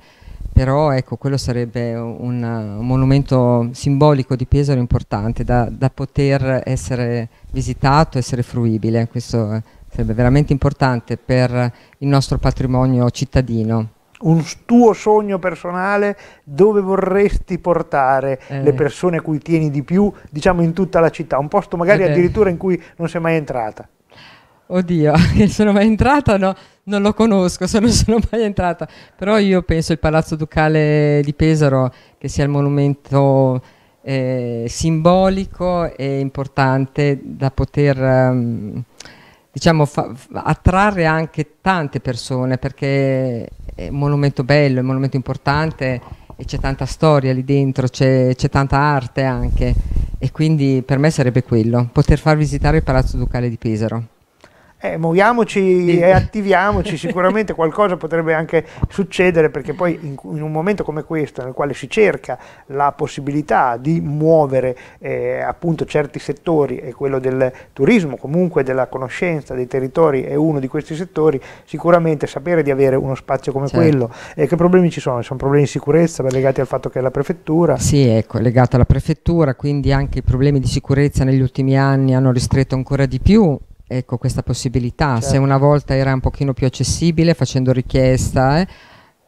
però ecco, quello sarebbe un, un monumento simbolico di Pesaro importante da, da poter essere visitato, essere fruibile. Questo sarebbe veramente importante per il nostro patrimonio cittadino. Un tuo sogno personale dove vorresti portare eh. le persone a cui tieni di più, diciamo in tutta la città, un posto magari eh addirittura in cui non sei mai entrata. Oddio, sono mai entrata? No, non lo conosco, se non sono mai entrata. Però io penso il Palazzo Ducale di Pesaro che sia il monumento eh, simbolico e importante da poter um, diciamo, fa, attrarre anche tante persone perché è un monumento bello, è un monumento importante e c'è tanta storia lì dentro, c'è, tanta arte anche e quindi per me sarebbe quello, poter far visitare il Palazzo Ducale di Pesaro eh, muoviamoci e attiviamoci, sicuramente qualcosa potrebbe anche succedere perché poi in, in, un momento come questo nel quale si cerca la possibilità di muovere eh, appunto certi settori e quello del turismo, comunque della conoscenza dei territori è uno di questi settori, sicuramente sapere di avere uno spazio come certo. quello, eh, che problemi ci sono? Sono problemi di sicurezza legati al fatto che è la prefettura? Sì, ecco, è legato alla prefettura, quindi anche i problemi di sicurezza negli ultimi anni hanno ristretto ancora di più ecco, questa possibilità. Certo. Se una volta era un pochino più accessibile facendo richiesta, eh,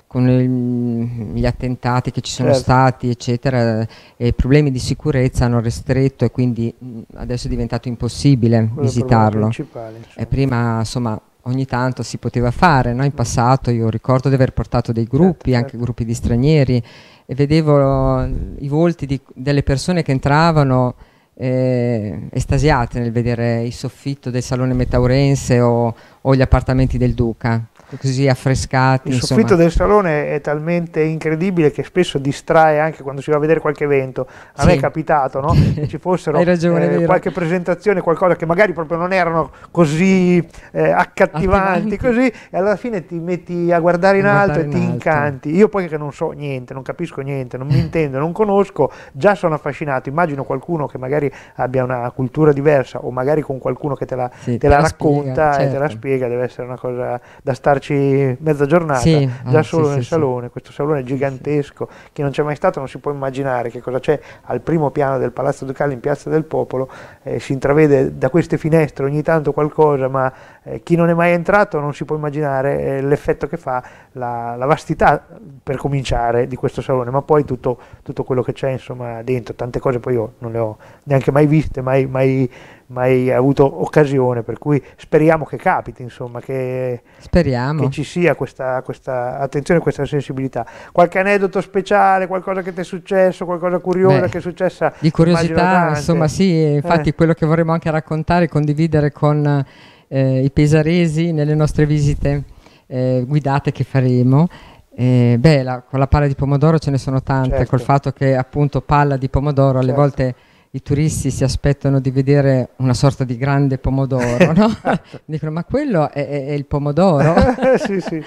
con il, gli attentati che ci sono certo. stati, eccetera, i problemi di sicurezza hanno restretto e quindi adesso è diventato impossibile Quello visitarlo. Cioè. E prima, insomma, ogni tanto si poteva fare, no? in passato io ricordo di aver portato dei certo, gruppi, certo, anche certo. gruppi di stranieri, e vedevo i volti di, delle persone che entravano eh, estasiate nel vedere il soffitto del Salone Metaurense o, o gli appartamenti del Duca così affrescati. Il insomma. soffitto del salone è talmente incredibile che spesso distrae anche quando si va a vedere qualche evento. A sì. me è capitato no? che ci fossero ragione, eh, qualche presentazione, qualcosa che magari proprio non erano così eh, accattivanti, così, e alla fine ti metti a guardare in a alto guardare e in ti alto. incanti. Io poi che non so niente, non capisco niente, non mi intendo, non conosco, già sono affascinato. Immagino qualcuno che magari abbia una cultura diversa o magari con qualcuno che te la, sì, te te la, la racconta spiega, certo. e te la certo. spiega, deve essere una cosa da starci passarci mezza giornata sì, già ah, solo sì, nel sì, salone, questo salone gigantesco che non c'è mai stato, non si può immaginare che cosa c'è al primo piano del Palazzo Ducale in Piazza del Popolo, eh, si intravede da queste finestre ogni tanto qualcosa, ma eh, chi non è mai entrato non si può immaginare eh, l'effetto che fa la, la, vastità per cominciare di questo salone, ma poi tutto, tutto quello che c'è insomma, dentro, tante cose poi io non le ho neanche mai viste, mai, mai, mai avuto occasione, per cui speriamo che capiti, insomma, che, che ci sia questa, questa attenzione, questa sensibilità. Qualche aneddoto speciale, qualcosa che ti è successo, qualcosa curiosa Beh, che è successa? Di curiosità, insomma, sì, eh. infatti eh. quello che vorremmo anche raccontare, condividere con eh, i pesaresi nelle nostre visite eh, guidate che faremo. Eh, beh, la, con la palla di pomodoro ce ne sono tante, certo. col fatto che appunto palla di pomodoro alle certo. volte i turisti si aspettano di vedere una sorta di grande pomodoro, no? dicono ma quello è, è, è il pomodoro. sì, sì.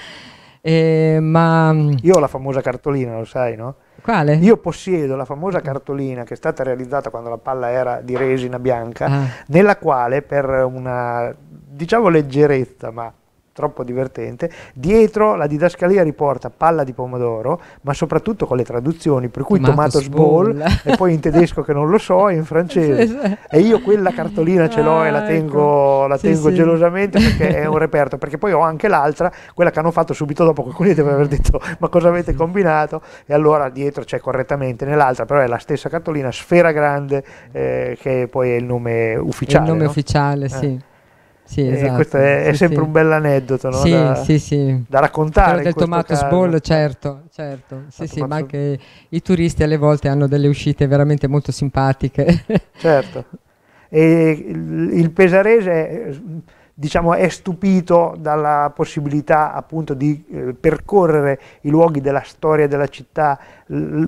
Eh, ma... Mm, Io ho la famosa cartolina, lo sai, no? Quale? Io possiedo la famosa cartolina che è stata realizzata quando la palla era di resina bianca, ah. nella quale per una, diciamo, leggerezza, ma troppo divertente. Dietro la didascalia riporta palla di pomodoro, ma soprattutto con le traduzioni, per cui tomato Ball, e poi in tedesco che non lo so, e in francese. Sì, sì. E io quella cartolina ce l'ho ah, e la ah, tengo, ecco. la tengo sì, gelosamente perché è un reperto, perché poi ho anche l'altra, quella che hanno fatto subito dopo, qualcuno deve aver detto ma cosa avete combinato? E allora dietro c'è correttamente nell'altra, però è la stessa cartolina, sfera grande, eh, che poi è il nome ufficiale. Il nome no? ufficiale, eh. sì. Sì, esatto, questo è, sì, sempre sì. un bell'aneddoto no? da, da, raccontare. Quello del tomato sball, certo, certo. Tomato... ma anche i turisti alle volte hanno delle uscite veramente molto simpatiche. certo. E il, il pesarese diciamo, è stupito dalla possibilità appunto di eh, percorrere i luoghi della storia della città,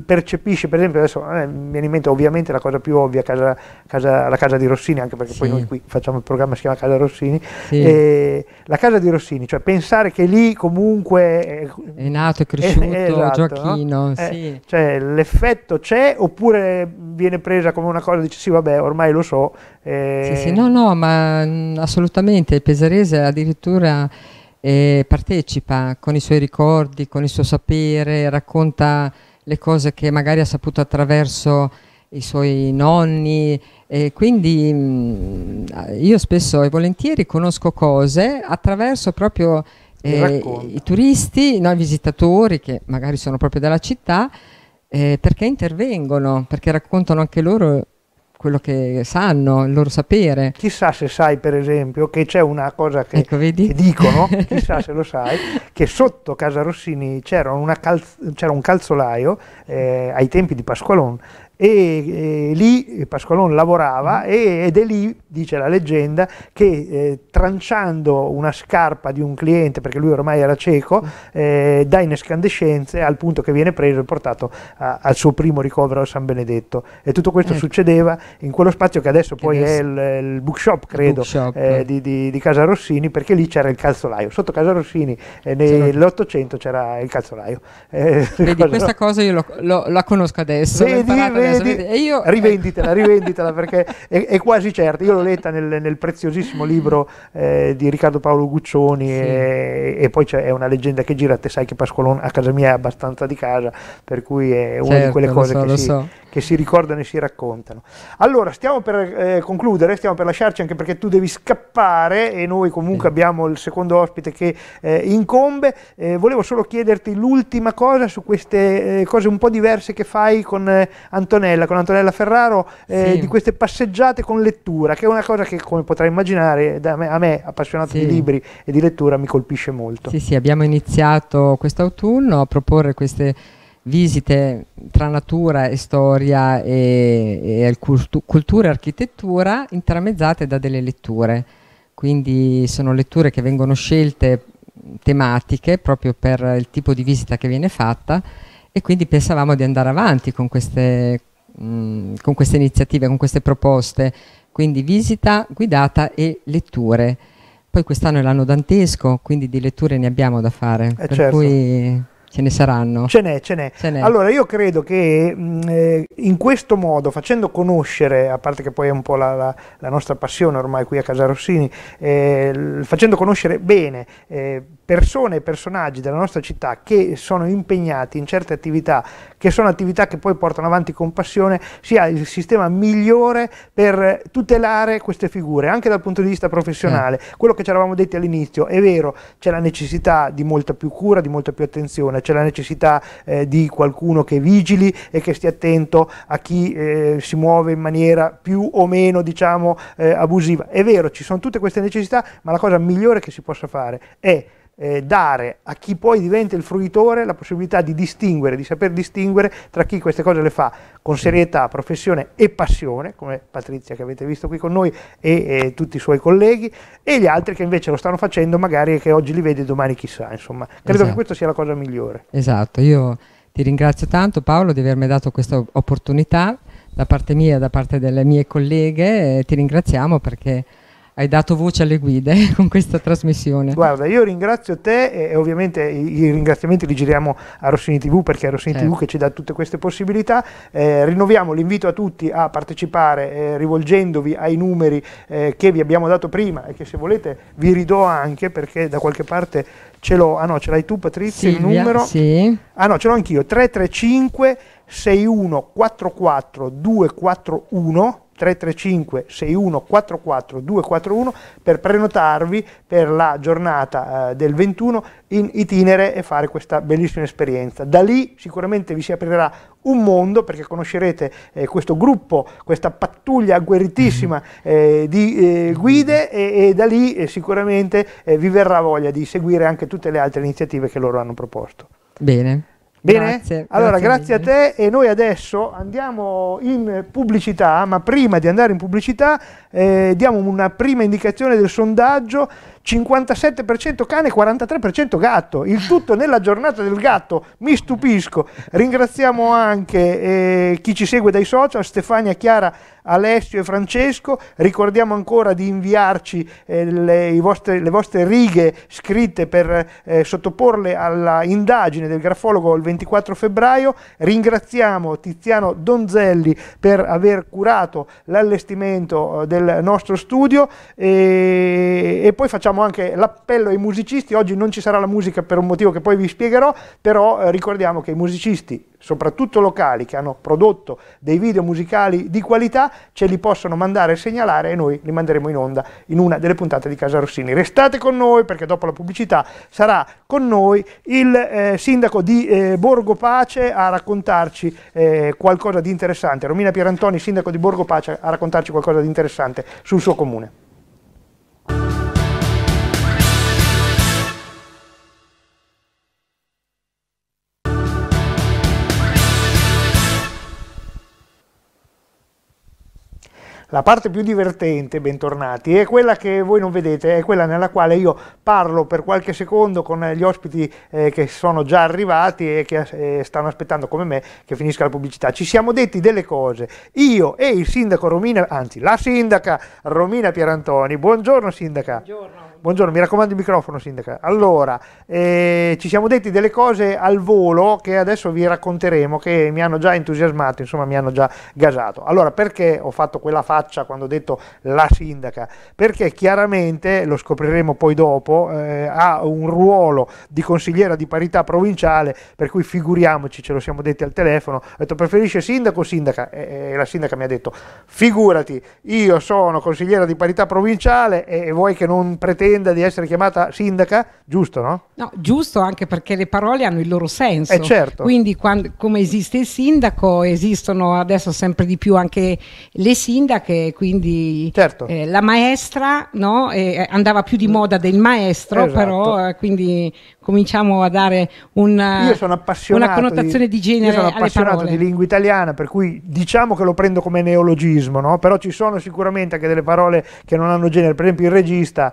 percepisce per esempio adesso eh, mi viene in mente ovviamente la cosa più ovvia, casa, casa, la casa di Rossini, anche perché sì. poi noi qui facciamo il programma si chiama Casa Rossini, sì. eh, la casa di Rossini, cioè pensare che lì comunque... Eh, è nato, è cresciuto, è, esatto, Gioachino, no? Eh, sì. cioè l'effetto c'è oppure viene presa come una cosa, dice sì vabbè ormai lo so, eh... Sì, sì, eh, no, no, ma mh, assolutamente, il Pesarese addirittura eh, partecipa con i suoi ricordi, con il suo sapere, racconta le cose che magari ha saputo attraverso i suoi nonni e quindi mh, io spesso e volentieri conosco cose attraverso proprio eh, i turisti, no, i visitatori che magari sono proprio dalla città eh, perché intervengono, perché raccontano anche loro quello che sanno, il loro sapere. Chissà se sai, per esempio, che c'è una cosa che, ecco, che dicono, chissà se lo sai, che sotto Casa Rossini c'era, calz un calzolaio eh, ai tempi di Pasqualon e, e eh, lì Pasqualone lavorava mm-hmm. e, ed è lì, dice la leggenda, che eh, tranciando una scarpa di un cliente, perché lui ormai era cieco, mm. eh, dà escandescenze al punto che viene preso e portato a, al suo primo ricovero a San Benedetto. E tutto questo ecco. succedeva in quello spazio che adesso che poi adesso... è il, il, bookshop, credo, bookshop, eh, di, di, di, Casa Rossini, perché lì c'era il calzolaio. Sotto Casa Rossini eh, nell'Ottocento c'era il calzolaio. Eh, vedi, cosa... questa cosa io lo, lo, la conosco adesso. Vedi, vedi rivedi, adesso, io... Eh. rivenditela, rivenditela perché è, è, quasi certa. Io l'ho letta nel, nel preziosissimo libro eh, di Riccardo Paolo Guccioni sì. e, e, poi c'è una leggenda che gira, te sai che Pasqualone a casa mia è abbastanza di casa, per cui è una certo, di quelle certo, cose so, che, si, so che si ricordano e si raccontano. Allora, stiamo per eh, concludere, stiamo per lasciarci anche perché tu devi scappare e noi comunque sì. abbiamo il secondo ospite che eh, incombe. Eh, volevo solo chiederti l'ultima cosa su queste eh, cose un po' diverse che fai con eh, Antonella, con Antonella Ferraro, eh, sì. di queste passeggiate con lettura, che è una cosa che come potrai immaginare me, a me, appassionato sì. di libri e di lettura, mi colpisce molto. Sì, sì, abbiamo iniziato quest'autunno a proporre queste visite tra natura e storia e, e cultu cultura e architettura intramezzate da delle letture. Quindi sono letture che vengono scelte tematiche proprio per il tipo di visita che viene fatta e quindi pensavamo di andare avanti con queste, mh, con queste iniziative, con queste proposte. Quindi visita guidata e letture. Poi quest'anno è l'anno dantesco, quindi di letture ne abbiamo da fare. Eh per certo. cui Ce ne saranno? Ce n'è, ce n'è. Ce n'è. Allora io credo che mh, eh, in questo modo, facendo conoscere, a parte che poi è un po' la, la, la nostra passione ormai qui a Casa Rossini, eh, facendo conoscere bene, eh, persone e personaggi della nostra città che sono impegnati in certe attività, che sono attività che poi portano avanti con passione, sia il sistema migliore per tutelare queste figure, anche dal punto di vista professionale. Mm. Quello che ci eravamo detti all'inizio, è vero, c'è la necessità di molta più cura, di molta più attenzione, c'è la necessità eh, di qualcuno che vigili e che stia attento a chi eh, si muove in maniera più o meno, diciamo, eh, abusiva. È vero, ci sono tutte queste necessità, ma la cosa migliore che si possa fare è eh, dare a chi poi diventa il fruitore la possibilità di distinguere, di saper distinguere tra chi queste cose le fa con serietà, professione e passione, come Patrizia che avete visto qui con noi e, e tutti i suoi colleghi, e gli altri che invece lo stanno facendo magari che oggi li vede e domani chissà, insomma, credo esatto. che questa sia la cosa migliore. Esatto, io ti ringrazio tanto Paolo di avermi dato questa opportunità da parte mia, da parte delle mie colleghe, eh, ti ringraziamo perché hai dato voce alle guide con questa trasmissione. Guarda, io ringrazio te e, ovviamente i, i, ringraziamenti li giriamo a Rossini TV perché è Rossini certo. TV che ci dà tutte queste possibilità. Eh, rinnoviamo l'invito a tutti a partecipare eh, rivolgendovi ai numeri eh, che vi abbiamo dato prima e che se volete vi ridò anche perché da qualche parte ce l'ho. Ah no, ce l'hai tu Patrizia Silvia, il numero? Sì. Ah no, ce l'ho anch'io. 335 6144 241 335 61 44 241 per prenotarvi per la giornata eh, del 21 in itinere e fare questa bellissima esperienza. Da lì sicuramente vi si aprirà un mondo perché conoscerete eh, questo gruppo, questa pattuglia agguerritissima mm-hmm. eh, di eh, guide e, e, da lì eh, sicuramente eh, vi verrà voglia di seguire anche tutte le altre iniziative che loro hanno proposto. Bene. Bene? Grazie, allora, grazie, grazie a te e noi adesso andiamo in pubblicità, ma prima di andare in pubblicità eh, diamo una prima indicazione del sondaggio 57% cane e 43% gatto, il tutto nella giornata del gatto, mi stupisco. Ringraziamo anche eh, chi ci segue dai social, Stefania, Chiara, Alessio e Francesco, ricordiamo ancora di inviarci eh, le, vostre, le, vostre, righe scritte per eh, sottoporle alla indagine del grafologo il 24 febbraio, ringraziamo Tiziano Donzelli per aver curato l'allestimento eh, del nostro studio e, e poi facciamo facciamo anche l'appello ai musicisti, oggi non ci sarà la musica per un motivo che poi vi spiegherò, però eh, ricordiamo che i musicisti, soprattutto locali, che hanno prodotto dei video musicali di qualità, ce li possono mandare e segnalare e noi li manderemo in onda in una delle puntate di Casa Rossini. Restate con noi perché dopo la pubblicità sarà con noi il eh, sindaco di eh, Borgo Pace a raccontarci eh, qualcosa di interessante, Romina Pierantoni, sindaco di Borgo Pace, a raccontarci qualcosa di interessante sul suo comune. La parte più divertente, bentornati, è quella che voi non vedete, è quella nella quale io parlo per qualche secondo con gli ospiti eh, che sono già arrivati e che eh, stanno aspettando come me che finisca la pubblicità. Ci siamo detti delle cose, io e il sindaco Romina, anzi la sindaca Romina Pierantoni. Buongiorno sindaca. Buongiorno. Buongiorno, mi raccomando il microfono, Sindaca. Allora, eh, ci siamo detti delle cose al volo che adesso vi racconteremo, che mi hanno già entusiasmato, insomma mi hanno già gasato. Allora, perché ho fatto quella faccia quando ho detto la Sindaca? Perché chiaramente, lo scopriremo poi dopo, eh, ha un ruolo di consigliera di parità provinciale, per cui figuriamoci, ce lo siamo detti al telefono, ho detto preferisce Sindaco o Sindaca? E, e la Sindaca mi ha detto, figurati, io sono consigliera di parità provinciale e, e vuoi che non pretenda pretenda di essere chiamata sindaca, giusto no? No, giusto anche perché le parole hanno il loro senso. Eh certo. Quindi quando, come esiste il sindaco, esistono adesso sempre di più anche le sindache, quindi certo. eh, la maestra no? Eh, eh andava più di moda del maestro, esatto. però eh, quindi cominciamo a dare una, una connotazione di, di genere. Io sono appassionato di lingua italiana, per cui diciamo che lo prendo come neologismo, no? però ci sono sicuramente anche delle parole che non hanno genere, per esempio il regista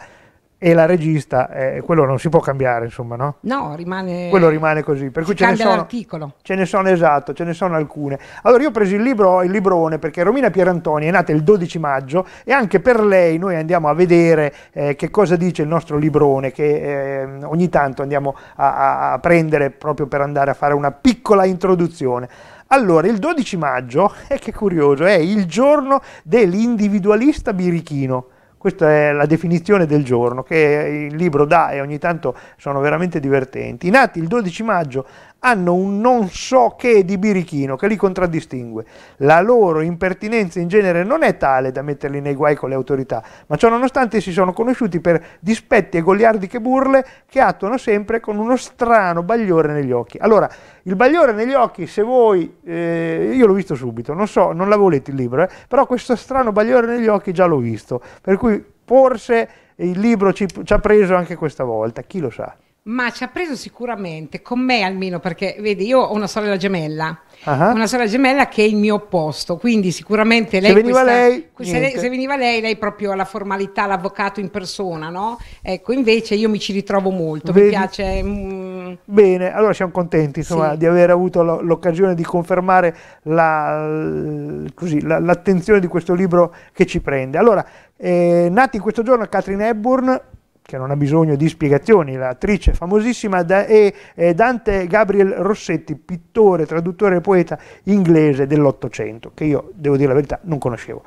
e la regista, eh, quello non si può cambiare, insomma, no? No, rimane. Quello rimane così. Per cui ce ne sono, l'articolo. Ce ne sono, esatto, ce ne sono alcune. Allora, io ho preso il libro, il librone, perché Romina Pierantoni è nata il 12 maggio e anche per lei noi andiamo a vedere eh, che cosa dice il nostro librone, che eh, ogni tanto andiamo a, a prendere proprio per andare a fare una piccola introduzione. Allora, il 12 maggio, e eh, che curioso, è il giorno dell'individualista birichino. Questa è la definizione del giorno che il libro dà e ogni tanto sono veramente divertenti. Nati il 12 maggio hanno un non so che di birichino che li contraddistingue. La loro impertinenza in genere non è tale da metterli nei guai con le autorità, ma ciononostante si sono conosciuti per dispetti e goliardiche burle che attuano sempre con uno strano bagliore negli occhi. Allora, il bagliore negli occhi, se voi, eh, io l'ho visto subito, non so, non l'avevo letto il libro, eh, però questo strano bagliore negli occhi già l'ho visto, per cui forse il libro ci, ci ha preso anche questa volta, chi lo sa ma ci ha preso sicuramente, con me almeno, perché vedi, io ho una sorella gemella, uh-huh. una sorella gemella che è il mio opposto, quindi sicuramente lei... Se veniva, questa, lei, questa, se veniva lei, lei, proprio la formalità, l'avvocato in persona, no? Ecco, invece io mi ci ritrovo molto, vedi? mi piace... Mm. Bene, allora siamo contenti insomma, sì. di aver avuto l'occasione di confermare la, così, la, l'attenzione di questo libro che ci prende. Allora, eh, nati in questo giorno Catherine Hepburn che non ha bisogno di spiegazioni, l'attrice famosissima, da, e eh, Dante Gabriel Rossetti, pittore, traduttore e poeta inglese dell'Ottocento, che io, devo dire la verità, non conoscevo.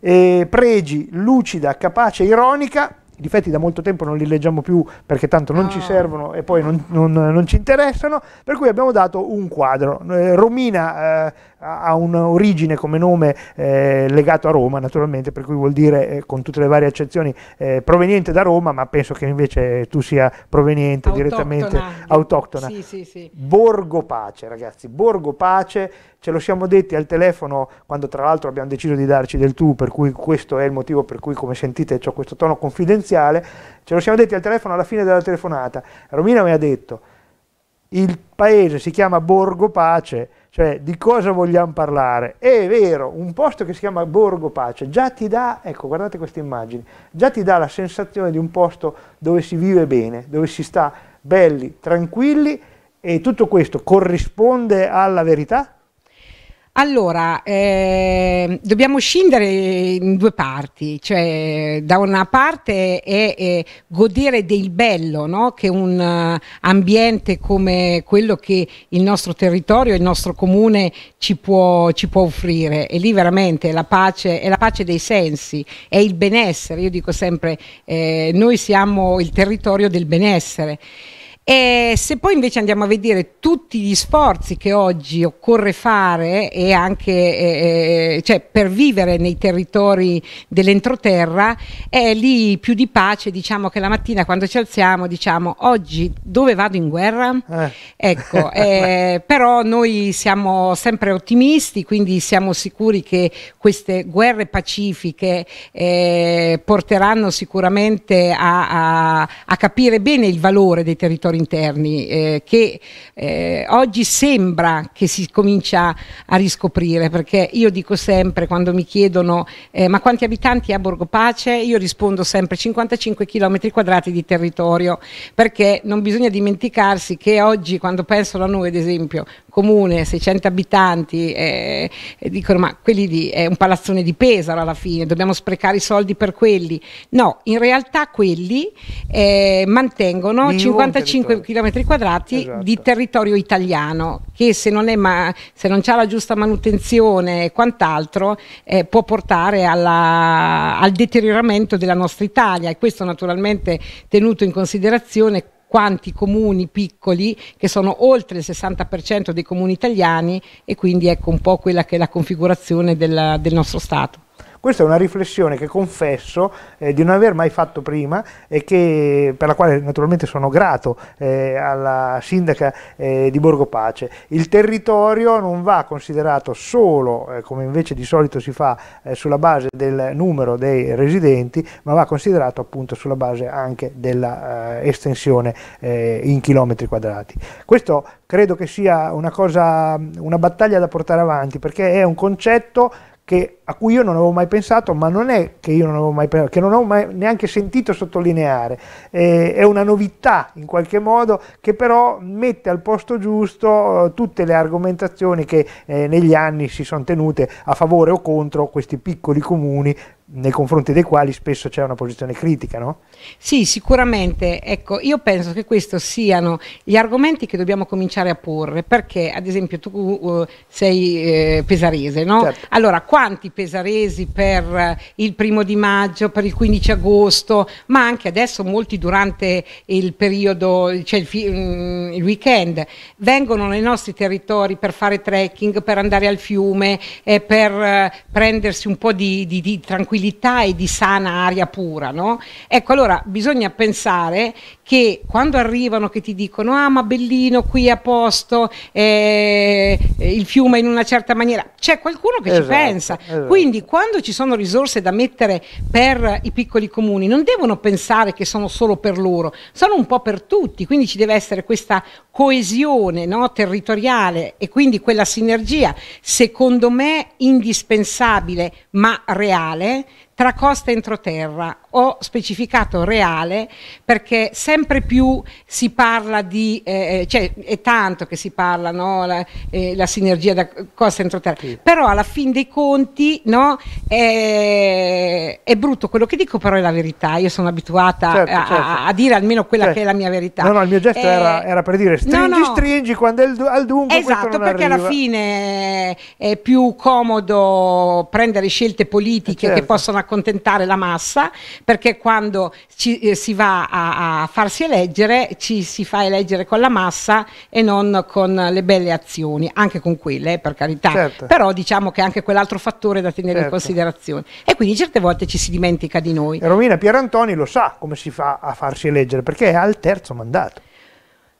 Eh, pregi, lucida, capace, ironica, difetti da molto tempo non li leggiamo più perché tanto non no. ci ah. servono e poi non, non, non, ci interessano, per cui abbiamo dato un quadro. Eh, Romina eh, ha un'origine come nome eh, legato a Roma, naturalmente, per cui vuol dire eh, con tutte le varie accezioni eh, proveniente da Roma, ma penso che invece tu sia proveniente autoctona. direttamente autoctona. Sì, sì, sì. Borgo Pace, ragazzi, Borgo Pace ce lo siamo detti al telefono quando tra l'altro abbiamo deciso di darci del tu, per cui questo è il motivo per cui come sentite ho questo tono confidenziale, ce lo siamo detti al telefono alla fine della telefonata. Romina mi ha detto, il paese si chiama Borgo Pace, cioè di cosa vogliamo parlare? È vero, un posto che si chiama Borgo Pace già ti dà, ecco guardate queste immagini, già ti dà la sensazione di un posto dove si vive bene, dove si sta belli, tranquilli e tutto questo corrisponde alla verità? Allora, eh, dobbiamo scindere in due parti, cioè da una parte è, è godere del bello no? che un uh, ambiente come quello che il nostro territorio, il nostro comune ci può, ci può offrire e lì veramente è la, pace, è la pace dei sensi, è il benessere, io dico sempre eh, noi siamo il territorio del benessere. E se poi invece andiamo a vedere tutti gli sforzi che oggi occorre fare e anche eh, eh, cioè per vivere nei territori dell'entroterra, è lì più di pace, diciamo che la mattina quando ci alziamo diciamo oggi dove vado in guerra? Eh. Ecco, eh, però noi siamo sempre ottimisti, quindi siamo sicuri che queste guerre pacifiche eh, porteranno sicuramente a, a, a capire bene il valore dei territori settori interni eh, che eh, oggi sembra che si comincia a riscoprire perché io dico sempre quando mi chiedono eh, ma quanti abitanti ha Borgo Pace io rispondo sempre 55 km quadrati di territorio perché non bisogna dimenticarsi che oggi quando pensano a noi ad esempio comune, 600 abitanti, eh, e dicono ma quelli lì è un palazzone di Pesaro alla fine, dobbiamo sprecare i soldi per quelli. No, in realtà quelli eh, mantengono Vivo 55 km quadrati esatto. di territorio italiano che se non, è ma, se non ha la giusta manutenzione e quant'altro eh, può portare alla, al deterioramento della nostra Italia e questo naturalmente tenuto in considerazione quanti comuni piccoli, che sono oltre il 60% dei comuni italiani, e quindi ecco un po' quella che è la configurazione della, del nostro Stato. Questa è una riflessione che confesso eh, di non aver mai fatto prima e che, per la quale naturalmente sono grato eh, alla sindaca eh, di Borgo Pace. Il territorio non va considerato solo, eh, come invece di solito si fa, eh, sulla base del numero dei residenti, ma va considerato appunto sulla base anche dell'estensione eh, in chilometri quadrati. Questo credo che sia una, cosa, una battaglia da portare avanti perché è un concetto che a cui io non avevo mai pensato, ma non è che io non avevo mai pensato, che non ho mai neanche sentito sottolineare, eh, è una novità in qualche modo che però mette al posto giusto eh, tutte le argomentazioni che eh, negli anni si sono tenute a favore o contro questi piccoli comuni nei confronti dei quali spesso c'è una posizione critica, no? Sì, sicuramente. Ecco, io penso che questi siano gli argomenti che dobbiamo cominciare a porre, perché ad esempio tu uh, sei eh, pesarese, no? Certo. Allora, quanti pesaresi pesaresi per eh, il primo di maggio, per il 15 agosto, ma anche adesso molti durante il periodo, cioè il, mm, il weekend, vengono nei nostri territori per fare trekking, per andare al fiume, eh, per prendersi un po' di, di, di tranquillità e di sana aria pura. No? Ecco, allora bisogna pensare che quando arrivano che ti dicono ah ma Bellino qui a posto, eh, il fiume in una certa maniera, c'è qualcuno che esatto, ci pensa. Esatto. Quindi quando ci sono risorse da mettere per i piccoli comuni, non devono pensare che sono solo per loro, sono un po' per tutti, quindi ci deve essere questa coesione no, territoriale e quindi quella sinergia, secondo me indispensabile ma reale, tra costa e entroterra ho specificato reale perché sempre più si parla di, eh, eh, cioè è tanto che si parla, no? la, eh, la sinergia da costa entro terra, sì. però alla fin dei conti no? è, è, brutto quello che dico, però è la verità, io sono abituata certo, a, certo. a, dire almeno quella certo. che è la mia verità. No, no, il mio gesto eh, era, era, per dire stringi, no, stringi, quando è al dunque Esatto, perché arriva. alla fine è più comodo prendere scelte politiche eh, che certo. possono accontentare la massa, perché quando ci, eh, si va a, a, farsi eleggere ci si fa eleggere con la massa e non con le belle azioni, anche con quelle per carità, certo. però diciamo che è anche quell'altro fattore da tenere certo. in considerazione e quindi certe volte ci si dimentica di noi. E Romina Pierantoni lo sa come si fa a farsi eleggere perché è al terzo mandato.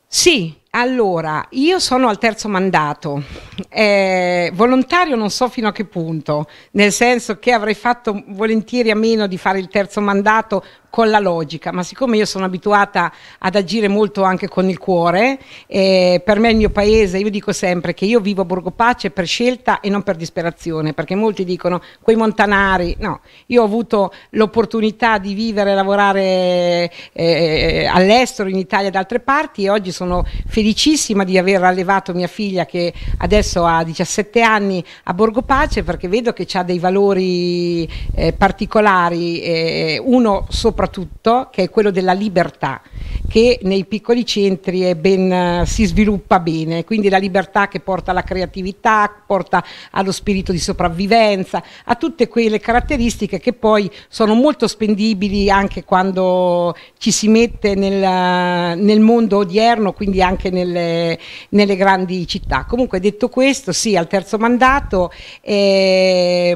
Sì, allora, io sono al terzo mandato, eh, volontario non so fino a che punto, nel senso che avrei fatto volentieri a meno di fare il terzo mandato con la logica, ma siccome io sono abituata ad agire molto anche con il cuore, eh, per me il mio paese, io dico sempre che io vivo a Borgo Pace per scelta e non per disperazione, perché molti dicono quei montanari, no, io ho avuto l'opportunità di vivere e lavorare eh, all'estero, in Italia e da altre parti e oggi sono felicissima di aver allevato mia figlia che adesso ha 17 anni a Borgo Pace perché vedo che ha dei valori eh, particolari, eh, uno sopra soprattutto, che è quello della libertà, che nei piccoli centri ben, eh, si sviluppa bene, quindi la libertà che porta alla creatività, porta allo spirito di sopravvivenza, a tutte quelle caratteristiche che poi sono molto spendibili anche quando ci si mette nel, eh, nel mondo odierno, quindi anche nelle, nelle, grandi città. Comunque detto questo, sì, al terzo mandato, eh,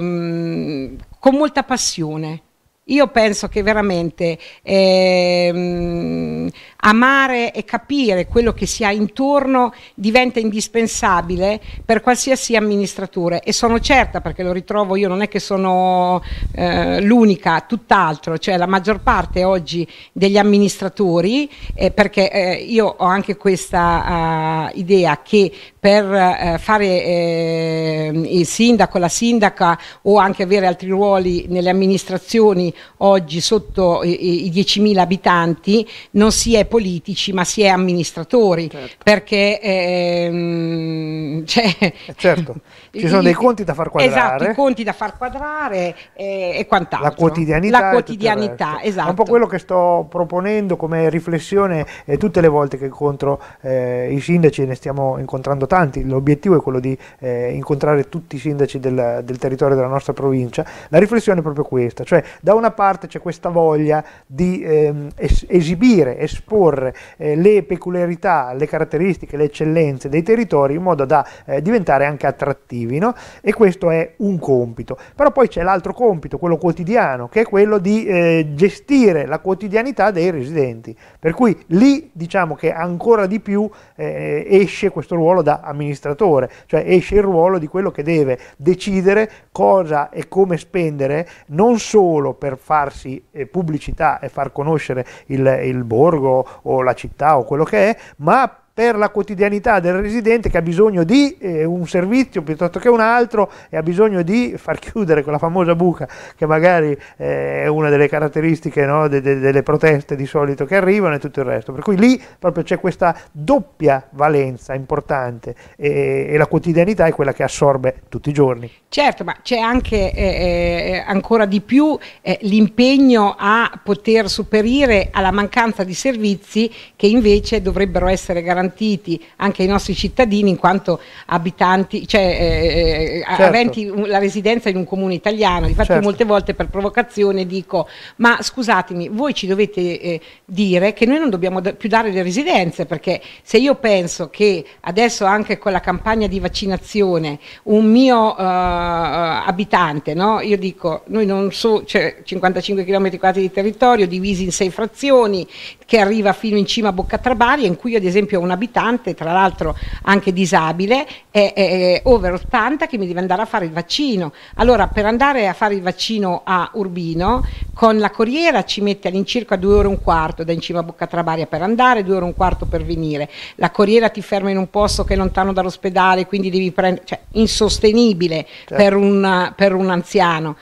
con molta passione io penso che veramente ehm, amare e capire quello che si ha intorno diventa indispensabile per qualsiasi amministratore e sono certa, perché lo ritrovo io, non è che sono eh, l'unica, tutt'altro, cioè la maggior parte oggi degli amministratori, eh, perché eh, io ho anche questa ah, idea che per eh, fare ehm, il sindaco, la sindaca o anche avere altri ruoli nelle amministrazioni oggi sotto i, i 10.000 abitanti non si è politici ma si è amministratori certo. perché ehm, cioè, eh, certo. ci sono dei conti da far quadrare esatto, i conti da far quadrare e, eh, e quant'altro la quotidianità, la quotidianità esatto. è un esatto. po' quello che sto proponendo come riflessione eh, tutte le volte che incontro eh, i sindaci ne stiamo incontrando tanti importanti, l'obiettivo è quello di eh, incontrare tutti i sindaci del, del, territorio della nostra provincia, la riflessione è proprio questa, cioè da una parte c'è questa voglia di ehm, es esibire, esporre eh, le peculiarità, le caratteristiche, le eccellenze dei territori in modo da eh, diventare anche attrattivi no? e questo è un compito, però poi c'è l'altro compito, quello quotidiano, che è quello di eh, gestire la quotidianità dei residenti, per cui lì diciamo che ancora di più eh, esce questo ruolo da amministratore, cioè esce il ruolo di quello che deve decidere cosa e come spendere non solo per farsi eh, pubblicità e far conoscere il, il borgo o la città o quello che è, ma per per la quotidianità del residente che ha bisogno di eh, un servizio piuttosto che un altro e ha bisogno di far chiudere quella famosa buca che magari eh, è una delle caratteristiche no, de, de, delle proteste di solito che arrivano e tutto il resto. Per cui lì proprio c'è questa doppia valenza importante e, e la quotidianità è quella che assorbe tutti i giorni. Certo, ma c'è anche eh, eh ancora di più eh, l'impegno a poter superare alla mancanza di servizi che invece dovrebbero essere garantiti garantiti anche ai nostri cittadini in quanto abitanti, cioè eh, eh certo. aventi la residenza in un comune italiano. Infatti certo. molte volte per provocazione dico ma scusatemi, voi ci dovete eh, dire che noi non dobbiamo da più dare le residenze perché se io penso che adesso anche con la campagna di vaccinazione un mio eh, eh abitante, no? io dico noi non so, cioè 55 km quadri di territorio divisi in sei frazioni, che arriva fino in cima a Boccatrabaria, in cui ad esempio ho un abitante, tra l'altro anche disabile, è, è, over 80 che mi deve andare a fare il vaccino. Allora per andare a fare il vaccino a Urbino con la corriera ci mette all'incirca due ore e un quarto da in cima a Boccatrabaria per andare, due ore e un quarto per venire. La corriera ti ferma in un posto che è lontano dall'ospedale, quindi devi prendere, cioè insostenibile certo. per, una, per un anziano.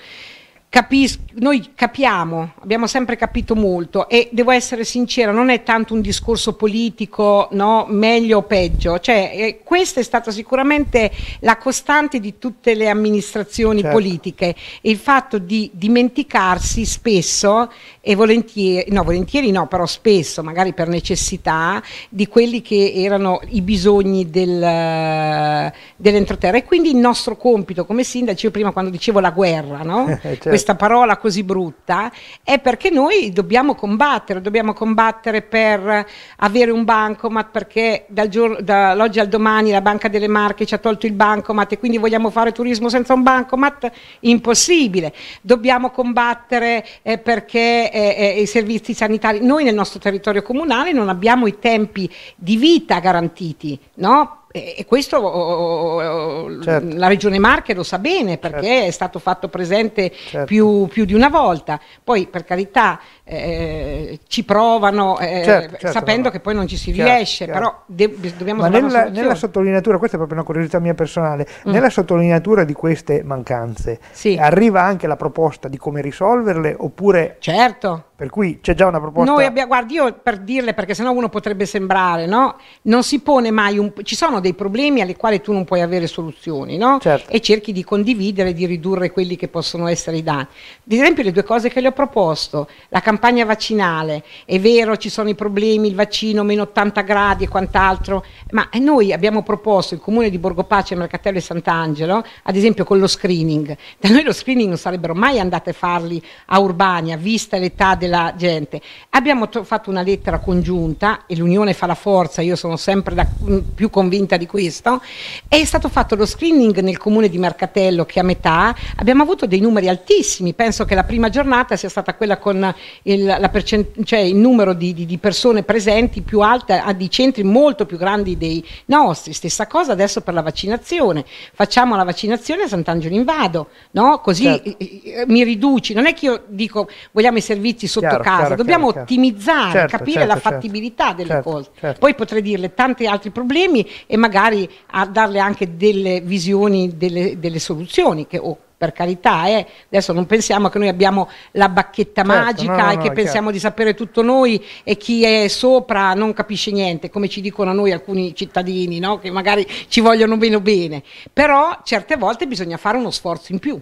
Capis noi capiamo, abbiamo sempre capito molto e devo essere sincera, non è tanto un discorso politico, no, meglio o peggio, cioè eh, questa è stata sicuramente la costante di tutte le amministrazioni certo. politiche il fatto di dimenticarsi spesso e volentieri, no, volentieri no, però spesso, magari per necessità, di quelli che erano i bisogni del, dell'entroterra e quindi il nostro compito come sindaci, io prima quando dicevo la guerra, no? Eh, certo questa parola così brutta, è perché noi dobbiamo combattere, dobbiamo combattere per avere un bancomat, perché dal giorno, dall'oggi al domani la Banca delle Marche ci ha tolto il bancomat e quindi vogliamo fare turismo senza un bancomat? Impossibile. Dobbiamo combattere eh, perché eh, eh, i servizi sanitari, noi nel nostro territorio comunale non abbiamo i tempi di vita garantiti, no? E questo oh, oh, oh, certo. la Regione Marche lo sa bene certo. perché certo. è stato fatto presente certo. più, più, di una volta. Poi, per carità, eh, ci provano eh, certo, certo, sapendo che poi non ci si riesce, però dobbiamo Ma nella, nella, sottolineatura, questa è proprio una curiosità mia personale, mm. nella sottolineatura di queste mancanze sì. arriva anche la proposta di come risolverle oppure... Certo. Per cui c'è già una proposta. Noi abbiamo, guardi, io per dirle, perché sennò uno potrebbe sembrare, no? Non si pone mai un... Ci sono dei problemi alle quali tu non puoi avere soluzioni, no? certo. E cerchi di condividere, di ridurre quelli che possono essere i danni. Ad esempio le due cose che le ho proposto, la campagna vaccinale, è vero ci sono i problemi, il vaccino meno 80 gradi e quant'altro, ma noi abbiamo proposto il comune di Borgopace, Mercatello e Sant'Angelo, ad esempio con lo screening. Da noi lo screening non sarebbero mai andate a farli a Urbania, vista l'età della gente. Abbiamo fatto una lettera congiunta e l'unione fa la forza, io sono sempre da, mm, più convinta riuscita di questo, è stato fatto lo screening nel comune di Marcatello che a metà abbiamo avuto dei numeri altissimi, penso che la prima giornata sia stata quella con il, percent- cioè il numero di, di, di, persone presenti più alta, di centri molto più grandi dei nostri, stessa cosa adesso per la vaccinazione, facciamo la vaccinazione a Sant'Angelo in Vado, no? così certo. mi riduci, non è che io dico vogliamo i servizi sotto chiaro, casa, chiaro, dobbiamo chiaro, ottimizzare, certo, capire certo, la certo. fattibilità delle certo, cose, certo. poi potrei dirle tanti altri problemi e magari a darle anche delle visioni, delle, delle soluzioni che, oh, per carità, eh, adesso non pensiamo che noi abbiamo la bacchetta certo, magica no, no, e che no, pensiamo di sapere tutto noi e chi è sopra non capisce niente, come ci dicono a noi alcuni cittadini, che magari ci vogliono meno bene, però certe volte bisogna fare uno sforzo in più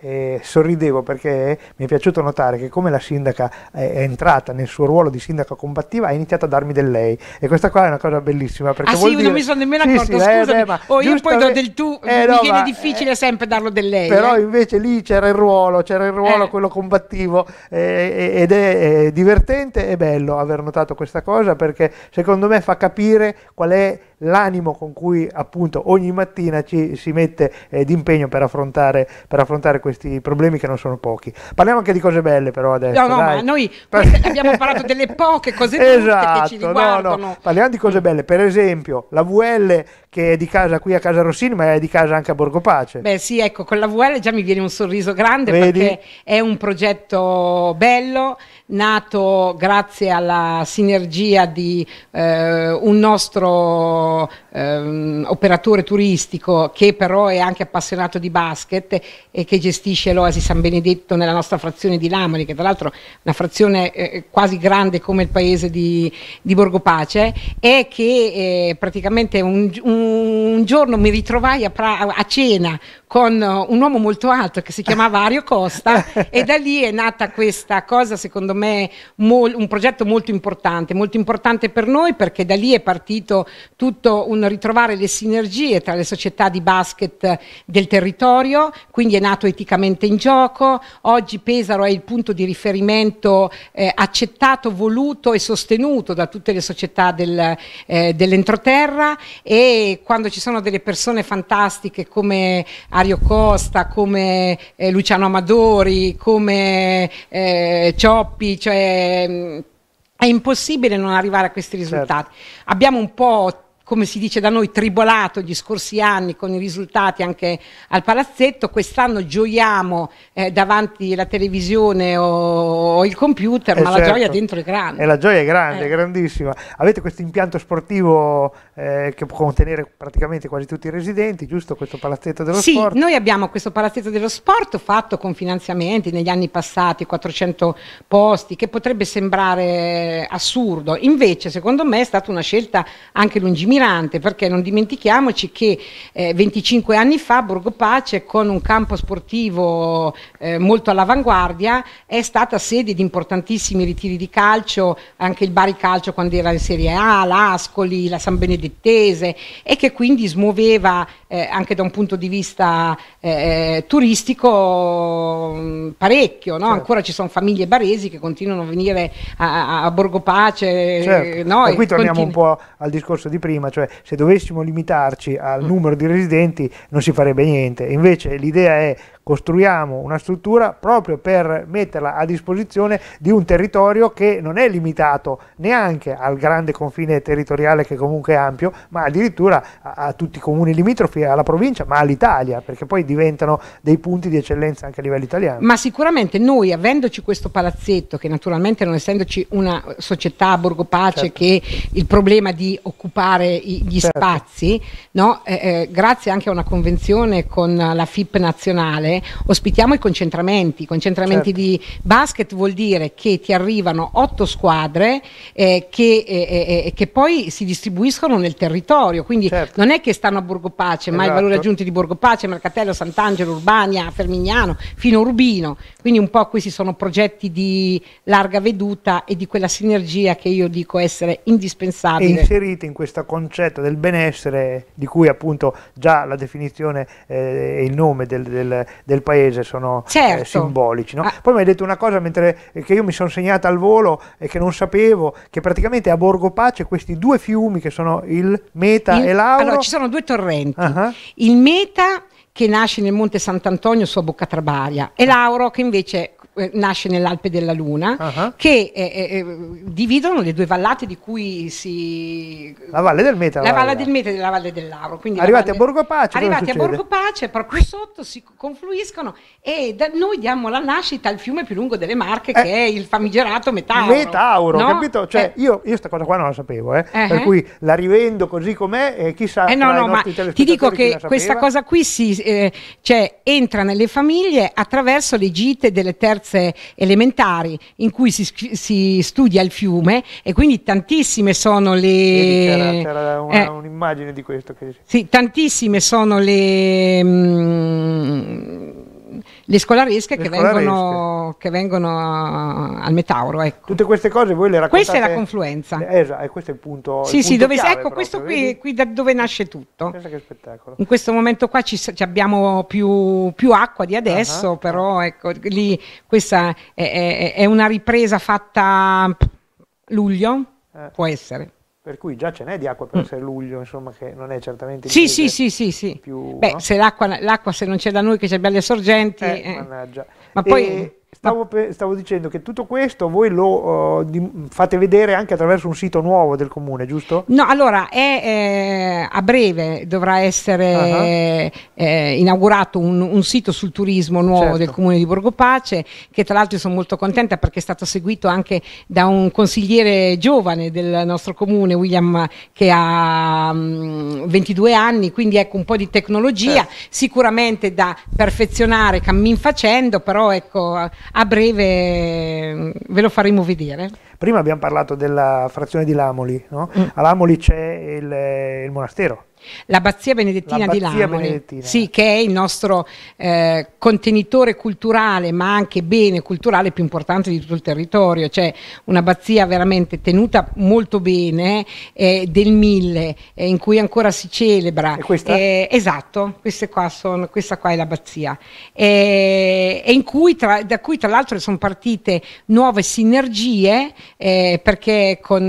eh, sorridevo perché mi è piaciuto notare che come la sindaca eh, è entrata nel suo ruolo di sindaca combattiva ha iniziato a darmi del lei e questa qua è una cosa bellissima perché ah sì, dire... non mi sono nemmeno accorto, sì, sì eh, scusami, eh, beh, oh, io poi do del tu, eh, no, mi viene ma, difficile eh, sempre darlo del lei. Però invece lì c'era il ruolo, c'era il ruolo quello combattivo ed è, è divertente e bello aver notato questa cosa perché secondo me fa capire qual è l'animo con cui appunto ogni mattina ci si mette eh, d'impegno per affrontare, per affrontare questi problemi che non sono pochi. Parliamo anche di cose belle però adesso. No, no, dai. ma noi abbiamo parlato delle poche cose belle esatto, che ci riguardano. Esatto, no, no. Parliamo di cose belle, per esempio la VL che è di casa qui a Casa Rossini ma è di casa anche a Borgo Pace. Beh sì, ecco, con la VL già mi viene un sorriso grande Vedi? perché è un progetto bello nato grazie alla sinergia di eh, un nostro eh, operatore turistico che però è anche appassionato di basket e che gestisce l'Oasi San Benedetto nella nostra frazione di Lamoli, che tra l'altro è una frazione eh, quasi grande come il paese di, di Borgopace, e che eh, praticamente un, un, giorno mi ritrovai a, a cena con eh, un uomo molto alto che si chiamava Ario Costa e da lì è nata questa cosa, secondo me, mol, un progetto molto importante, molto importante per noi perché da lì è partito tutto un ritrovare le sinergie tra le società di basket del territorio, quindi è nato eticamente in gioco, oggi Pesaro è il punto di riferimento eh, accettato, voluto e sostenuto da tutte le società del, eh, dell'entroterra e quando ci sono delle persone fantastiche come Ario Costa, come eh, Luciano Amadori, come eh, Cioppi, cioè mh, mm, è impossibile non arrivare a questi risultati. Certo. Abbiamo un po' come si dice da noi, tribolato gli scorsi anni con i risultati anche al palazzetto, quest'anno gioiamo eh, davanti alla televisione o, o il computer, eh ma certo. la gioia certo. dentro è grande. E eh, la gioia è grande, eh. grandissima. Avete questo impianto sportivo eh, che può contenere praticamente quasi tutti i residenti, giusto? Questo palazzetto dello sì, sport? Sì, noi abbiamo questo palazzetto dello sport fatto con finanziamenti negli anni passati, 400 posti, che potrebbe sembrare assurdo, invece secondo me è stata una scelta anche lungimirante lungimirante perché non dimentichiamoci che eh, 25 anni fa Borgo Pace con un campo sportivo eh, molto all'avanguardia è stata sede di importantissimi ritiri di calcio, anche il Bari Calcio quando era in Serie A, l'Ascoli, la San Benedettese e che quindi smuoveva eh, anche da un punto di vista eh, eh, turistico mm, parecchio, no? certo. ancora ci sono famiglie baresi che continuano a venire a, a Borgo Pace. Certo. No? qui torniamo continu- un po' al discorso di prima problema, cioè se dovessimo limitarci al mm. numero di residenti non si farebbe niente, invece l'idea è costruiamo una struttura proprio per metterla a disposizione di un territorio che non è limitato neanche al grande confine territoriale che comunque è ampio, ma addirittura a, a tutti i comuni limitrofi, alla provincia, ma all'Italia, perché poi diventano dei punti di eccellenza anche a livello italiano. Ma sicuramente noi, avendoci questo palazzetto, che naturalmente non essendoci una società a Borgo Pace certo. che il problema di occupare gli certo. spazi, no? eh, eh, grazie anche a una convenzione con la FIP nazionale, ospitiamo i concentramenti. I concentramenti certo. di basket vuol dire che ti arrivano otto squadre eh, che, eh, eh, eh, che, poi si distribuiscono nel territorio, quindi certo. non è che stanno a Borgo Pace, esatto. ma i valori aggiunti di Borgo Pace, Mercatello, Sant'Angelo, Urbania, Fermignano, fino a Rubino. Quindi un po' questi sono progetti di larga veduta e di quella sinergia che io dico essere indispensabile. E inserite in questo concetto del benessere di cui appunto già la definizione eh, e il nome del, del, del paese sono eh, certo. eh, simbolici. No? Ah. Poi mi hai detto una cosa mentre, eh, che io mi sono segnata al volo e che non sapevo, che praticamente a Borgo Pace questi due fiumi che sono il Meta il, e l'Auro... Allora, ci sono due torrenti. Uh ah, -huh. Ah. Il Meta che nasce nel Monte Sant'Antonio su Bocca Trabaria e ah. Lauro che invece eh, nasce nell'Alpe della Luna, uh-huh. che eh, eh, eh, dividono le due vallate di cui si... La Valle del Meta. La, la Valle del Meta e la Valle dell'Auro. arrivati valle... a Borgo Pace. Arrivati a Borgo Pace, proprio sotto si confluiscono e da, noi diamo la nascita al fiume più lungo delle Marche che è il famigerato Metauro. Metauro, no? capito? Cioè, io questa cosa qua non la sapevo, eh? Uh-huh. per cui la rivendo così com'è e chissà... Eh no, no, ma ti dico che questa cosa qui si, cioè, entra nelle famiglie attraverso le gite delle terze terze elementari in cui si, si, studia il fiume e quindi tantissime sono le... Ieri c'era, eh. un'immagine eh, un di questo. Che... Sì, tantissime sono le... Mh, mm, le scolaresche, le che, scolaresche. Vengono, che, Vengono, al Metauro. Ecco. Tutte queste cose voi le raccontate? Questa è la confluenza. Eh, esatto, e eh, questo è il punto. Sì, il sì, dove, chiave, ecco, proprio, questo qui, qui, da dove nasce tutto. Pensa che spettacolo. In questo momento qua ci, ci abbiamo più, più, acqua di adesso, uh-huh. però ecco, lì questa è, è, è una ripresa fatta luglio, eh. può essere. Per cui già ce n'è di acqua per mm. essere luglio, insomma, che non è certamente sì, sì, sì, sì, sì. Più, Beh, no? se l'acqua, se non c'è da noi che abbiamo le sorgenti. Eh, eh. Ma e, poi Stavo, stavo, dicendo che tutto questo voi lo uh, eh, di, fate vedere anche attraverso un sito nuovo del comune, giusto? No, allora è, eh, a breve dovrà essere uh-huh. eh, inaugurato un, un, sito sul turismo nuovo certo. del comune di Borgo Pace, che tra l'altro sono molto contenta perché è stato seguito anche da un consigliere giovane del nostro comune, William, che ha um, mm, 22 anni, quindi ecco un po' di tecnologia, certo. sicuramente da perfezionare cammin facendo, però ecco a breve mm, ve lo faremo vedere. Prima abbiamo parlato della frazione di Lamoli, no? mm. a Lamoli c'è il, eh, il monastero l'abbazia benedettina L'abbazia di Lamole, benedettina. Sì, che è il nostro eh, contenitore culturale, ma anche bene culturale più importante di tutto il territorio, cioè un'abbazia veramente tenuta molto bene eh, del mille, eh, in cui ancora si celebra. E questa? Eh, esatto, qua sono, questa qua è l'abbazia. Eh, e in cui tra, da cui tra l'altro sono partite nuove sinergie, eh, perché con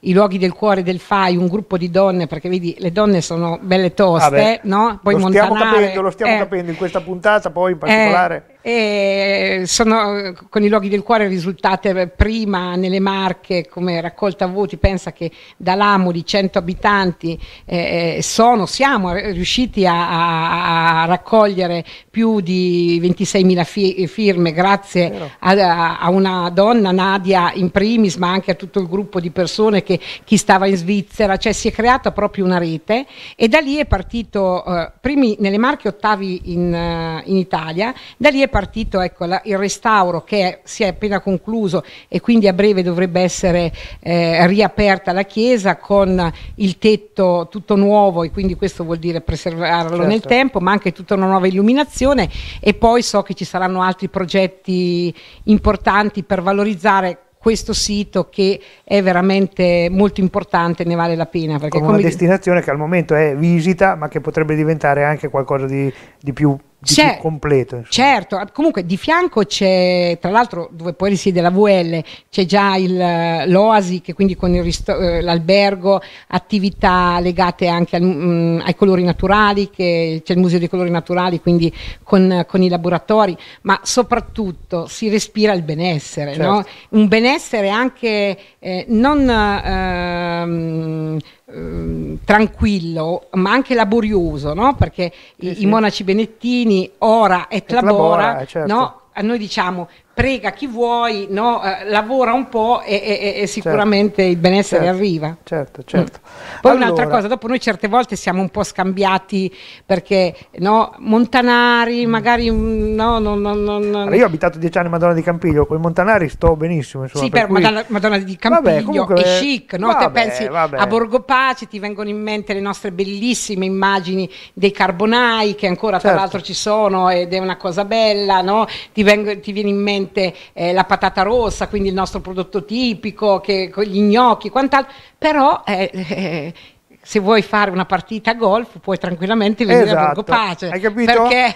i luoghi del cuore del FAI, un gruppo di donne, perché vedi le donne sono belle toste, ah no? Poi lo stiamo capendo, lo stiamo eh. capendo in questa puntata, poi in eh, particolare. E sono con i loghi del cuore risultate prima nelle Marche come raccolta voti, pensa che da Lamo di 100 abitanti eh, eh, sono, siamo riusciti a, a, raccogliere più di 26.000 fi firme grazie a, a, una donna, Nadia in primis, ma anche a tutto il gruppo di persone che chi stava in Svizzera, cioè si è creata proprio una rete e da lì è partito, eh, primi nelle Marche, ottavi in, eh, in Italia, da lì è partito ecco, la, il restauro che è, si è appena concluso e quindi a breve dovrebbe essere eh, riaperta la chiesa con il tetto tutto nuovo e quindi questo vuol dire preservarlo certo. nel tempo, ma anche tutta una nuova illuminazione e poi so che ci saranno altri progetti importanti per valorizzare questo sito che è veramente molto importante, ne vale la pena. Perché Con una destinazione che al momento è visita, ma che potrebbe diventare anche qualcosa di, di più c'è, completo. Insomma. Certo, eh, comunque di fianco c'è, tra l'altro dove poi risiede la VL, c'è già il, eh, l'Oasi che quindi con risto- eh, l'albergo, attività legate anche al, mh, mm, ai colori naturali, che c'è il Museo dei Colori Naturali, quindi con, con i laboratori, ma soprattutto si respira il benessere, certo. no? un benessere anche eh, non... Ehm, Ehm, tranquillo, ma anche laborioso, no? perché eh i, sì. i, monaci benettini ora et, tlabora, e eh, tlabora certo. no? noi diciamo prega chi vuoi, no? eh, lavora un po' e, e, e sicuramente certo, il benessere certo, arriva. Certo, certo. Mm. Poi allora. un'altra cosa, dopo noi certe volte siamo un po' scambiati perché no? Montanari, mm. magari no, no, no, no, no. Allora, io ho abitato dieci anni a Madonna di Campiglio, con i Montanari sto benissimo. Insomma, sì, per, per cui... Madonna, Madonna, di Campiglio vabbè, comunque, è chic, no? Vabbè, Te pensi vabbè. a Borgo Pace, ti vengono in mente le nostre bellissime immagini dei carbonai che ancora certo. tra l'altro ci sono ed è una cosa bella, no? ti, vengo, ti viene in mente ovviamente eh, la patata rossa, quindi il nostro prodotto tipico, che, gli gnocchi, quant'altro, però eh, eh, se vuoi fare una partita a golf puoi tranquillamente venire esatto. a Borgo esatto. Pace. Hai capito? Perché...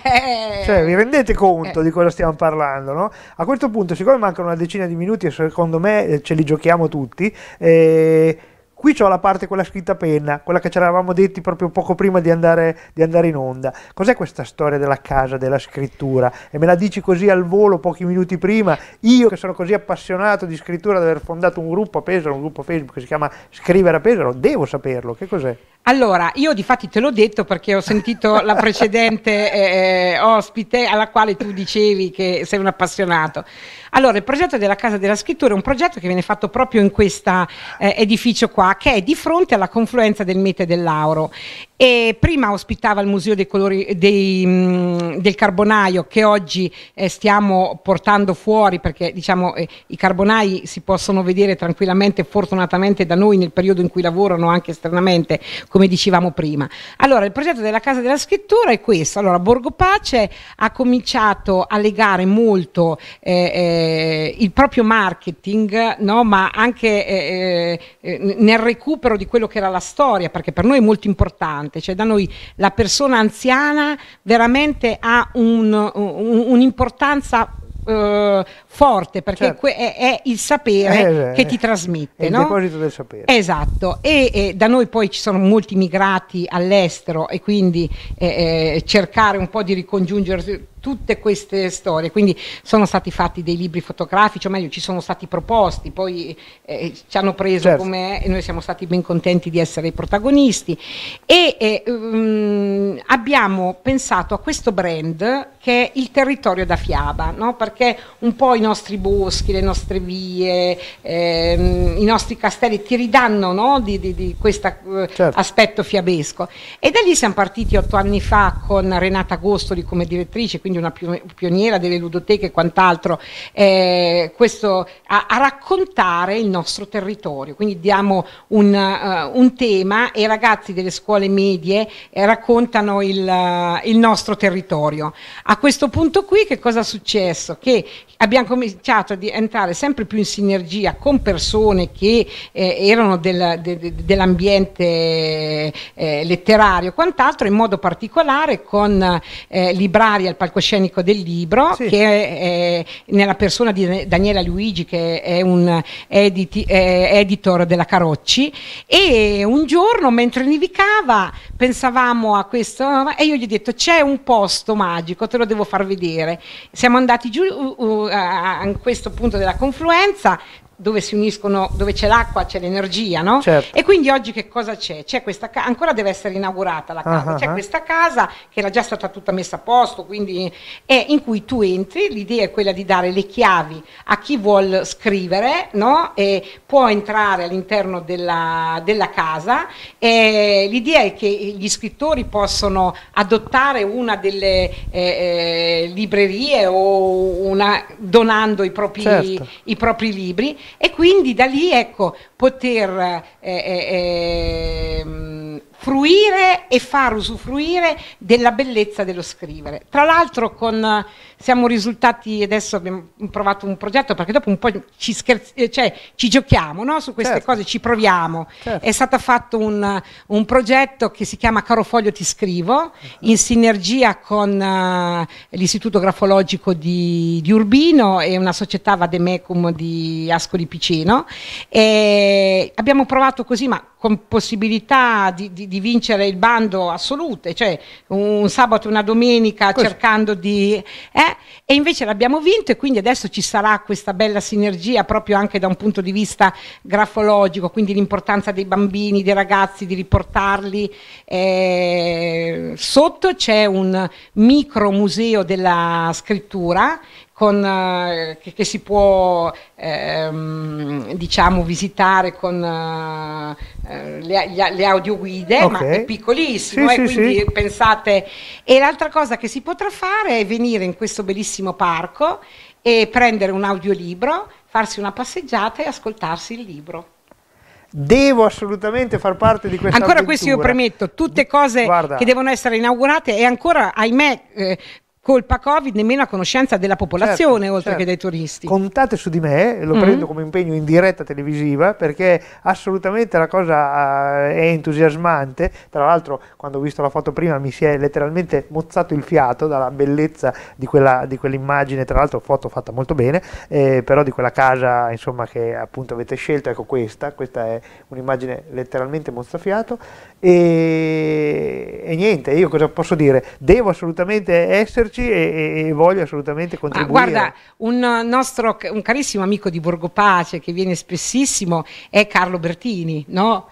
Cioè, vi rendete conto eh. di cosa stiamo parlando, no? A questo punto, siccome mancano una decina di minuti e secondo me eh, ce li giochiamo tutti, eh, Qui c'ho la parte quella scritta a penna, quella che ci eravamo detti proprio poco prima di andare, di andare, in onda. Cos'è questa storia della casa, della scrittura? E me la dici così al volo pochi minuti prima? Io che sono così appassionato di scrittura, di aver fondato un gruppo a Pesaro, un gruppo Facebook che si chiama Scrivere a Pesaro, devo saperlo. Che cos'è? Allora, io di fatti te l'ho detto perché ho sentito la precedente eh, eh, ospite alla quale tu dicevi che sei un appassionato. Allora, il progetto della Casa della Scrittura è un progetto che viene fatto proprio in questo eh, edificio qua, che è di fronte alla confluenza del Mete e dell'Auro. E prima ospitava il Museo dei Colori, dei, mh, mm, del Carbonaio, che oggi eh, stiamo portando fuori perché diciamo, eh, i carbonai si possono vedere tranquillamente, fortunatamente da noi nel periodo in cui lavorano anche esternamente come dicevamo prima. Allora, il progetto della Casa della Scrittura è questo. Allora, Borgo Pace ha cominciato a legare molto eh, eh, il proprio marketing, no? ma anche eh, eh nel recupero di quello che era la storia, perché per noi è molto importante. Cioè, da noi la persona anziana veramente ha un'importanza un, un eh, forte perché certo. è, è, il sapere eh, che ti eh, eh, trasmette. È il no? deposito del sapere. Esatto, e, e, da noi poi ci sono molti migrati all'estero e quindi eh, eh, cercare un po' di ricongiungere tutte queste storie, quindi sono stati fatti dei libri fotografici, o meglio ci sono stati proposti, poi eh, ci hanno preso certo. come e noi siamo stati ben contenti di essere i protagonisti e eh, um, abbiamo pensato a questo brand che è il territorio da fiaba, no? perché un po' i nostri boschi, le nostre vie, ehm, i nostri castelli, ti ridanno no? di, di, di questo eh, certo. aspetto fiabesco. E da lì siamo partiti otto anni fa con Renata Agostoli come direttrice, quindi una pioniera delle ludoteche e quant'altro, eh, questo, a, a, raccontare il nostro territorio. Quindi diamo un, uh, un tema e i ragazzi delle scuole medie eh, raccontano il, uh, il nostro territorio. A questo punto qui che cosa è successo? Che abbiamo cominciato a entrare sempre più in sinergia con persone che eh, erano del, de, de, dell'ambiente eh, letterario, quant'altro, in modo particolare con eh, Librari al palcoscenico del libro, sì. che è, eh, nella persona di Daniela Luigi, che è un editi, eh, editor della Carocci, e un giorno mentre nevicava pensavamo a questo e io gli ho detto c'è un posto magico, te lo devo far vedere. Siamo andati giù uh, uh, a, questo punto della confluenza dove si uniscono, dove c'è l'acqua c'è l'energia, no? Certo. E quindi oggi che cosa c'è? C'è questa casa, ancora deve essere inaugurata la casa, uh-huh. c'è ah. questa casa che era già stata tutta messa a posto, quindi è in cui tu entri, l'idea è quella di dare le chiavi a chi vuol scrivere, no? E può entrare all'interno della, della casa, e l'idea è che gli scrittori possono adottare una delle eh, eh librerie o una, donando i propri, certo. i propri libri e quindi da lì ecco, poter eh, eh, ehm, fruire e far usufruire della bellezza dello scrivere. Tra l'altro con siamo risultati, adesso abbiamo provato un progetto perché dopo un po' ci, scherzi, eh, cioè, ci giochiamo no? su queste certo. cose, ci proviamo. Certo. È stato fatto un, un, progetto che si chiama Caro Foglio ti scrivo, uh-huh. in sinergia con uh, l'Istituto Grafologico di, di, Urbino e una società Vademecum di Ascoli Piceno. E abbiamo provato così, ma con possibilità di, di, di vincere il bando assolute, cioè un sabato e una domenica così. cercando di... Eh, e invece l'abbiamo vinto e quindi adesso ci sarà questa bella sinergia proprio anche da un punto di vista grafologico, quindi l'importanza dei bambini, dei ragazzi, di riportarli. Eh, sotto c'è un micro museo della scrittura con, eh, che, che, si può ehm, diciamo, visitare con eh, eh, le, le audioguide, okay. ma è piccolissimo, sì, eh, sì, quindi sì. pensate. E l'altra cosa che si potrà fare è venire in questo bellissimo parco e prendere un audiolibro, farsi una passeggiata e ascoltarsi il libro. Devo assolutamente far parte di questa ancora avventura. Ancora questo io premetto, tutte cose Guarda. che devono essere inaugurate e ancora, ahimè, eh, colpa Covid nemmeno a conoscenza della popolazione certo, oltre certo. che dei turisti. Contate su di me, lo mm-hmm. prendo come impegno in diretta televisiva perché assolutamente la cosa eh, è entusiasmante, tra l'altro quando ho visto la foto prima mi si è letteralmente mozzato il fiato dalla bellezza di, quella, di quell'immagine, tra l'altro foto fatta molto bene, eh, però di quella casa insomma che appunto avete scelto, ecco questa, questa è un'immagine letteralmente mozzafiato e, e niente, io cosa posso dire? Devo assolutamente esserci ascoltarci e, e voglio assolutamente contribuire. Ma guarda, un nostro un carissimo amico di Borgo Pace che viene spessissimo è Carlo Bertini, no?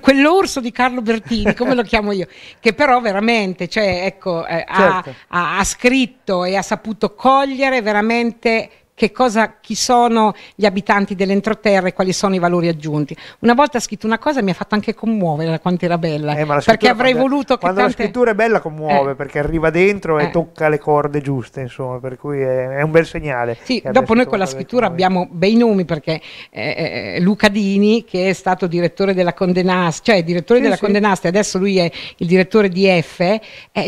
quell'orso di Carlo Bertini, come lo chiamo io, che però veramente cioè, ecco, eh, certo. ha, ha, ha scritto e ha saputo cogliere veramente che cosa, chi sono gli abitanti dell'entroterra e quali sono i valori aggiunti. Una volta ha scritto una cosa mi ha fatto anche commuovere quanto era bella, eh, perché avrei quando, voluto che Quando tante... la scrittura è bella commuove, eh, perché arriva dentro eh. e tocca le corde giuste, insomma, per cui è, è un bel segnale. Sì, dopo noi con la scrittura abbiamo bei nomi, perché eh, eh, eh, Luca Dini, che è stato direttore della Condenast, cioè direttore sì, della sì. Condenast e adesso lui è il direttore di F,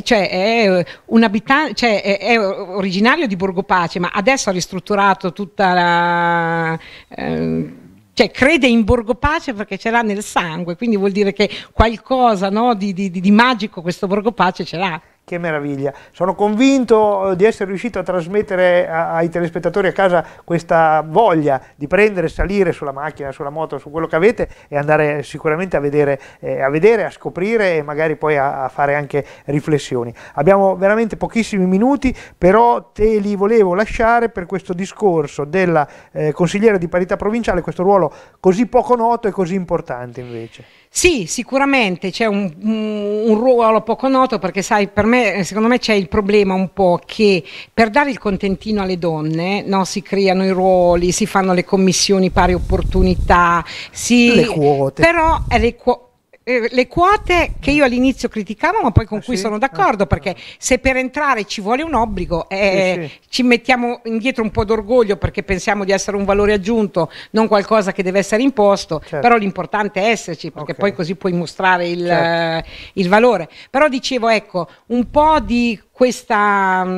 cioè è un abitante, cioè è, è originario di Borgo Pace, ma adesso ha ristrutturato strutturato tutta la... Eh, cioè crede in Borgo Pace perché ce l'ha nel sangue, quindi vuol dire che qualcosa no, di, di, di magico questo Borgo Pace ce l'ha che meraviglia. Sono convinto eh, di essere riuscito a trasmettere ai telespettatori a casa questa voglia di prendere salire sulla macchina, sulla moto, su quello che avete e andare sicuramente a vedere, eh, a, vedere a, scoprire e magari poi a, a, fare anche riflessioni. Abbiamo veramente pochissimi minuti, però te li volevo lasciare per questo discorso della eh, consigliera di parità provinciale, questo ruolo così poco noto e così importante invece. Sì, sicuramente c'è un, un, ruolo poco noto perché sai, per me, eh, secondo me c'è il problema un po' che per dare il contentino alle donne no, si creano i ruoli, si fanno le commissioni pari opportunità, si, le quote. Però è le quote eh, le quote che io all'inizio criticavo, ma poi con ah, cui sì? sono ah, d'accordo, ah, perché se per entrare ci vuole un obbligo, eh, sì, sì. ci mettiamo indietro un po' d'orgoglio perché pensiamo di essere un valore aggiunto, non qualcosa che deve essere imposto, certo. però l'importante è esserci, perché okay. poi così puoi mostrare il, certo. Eh, il valore. Però dicevo, ecco, un po' di questa... Mh,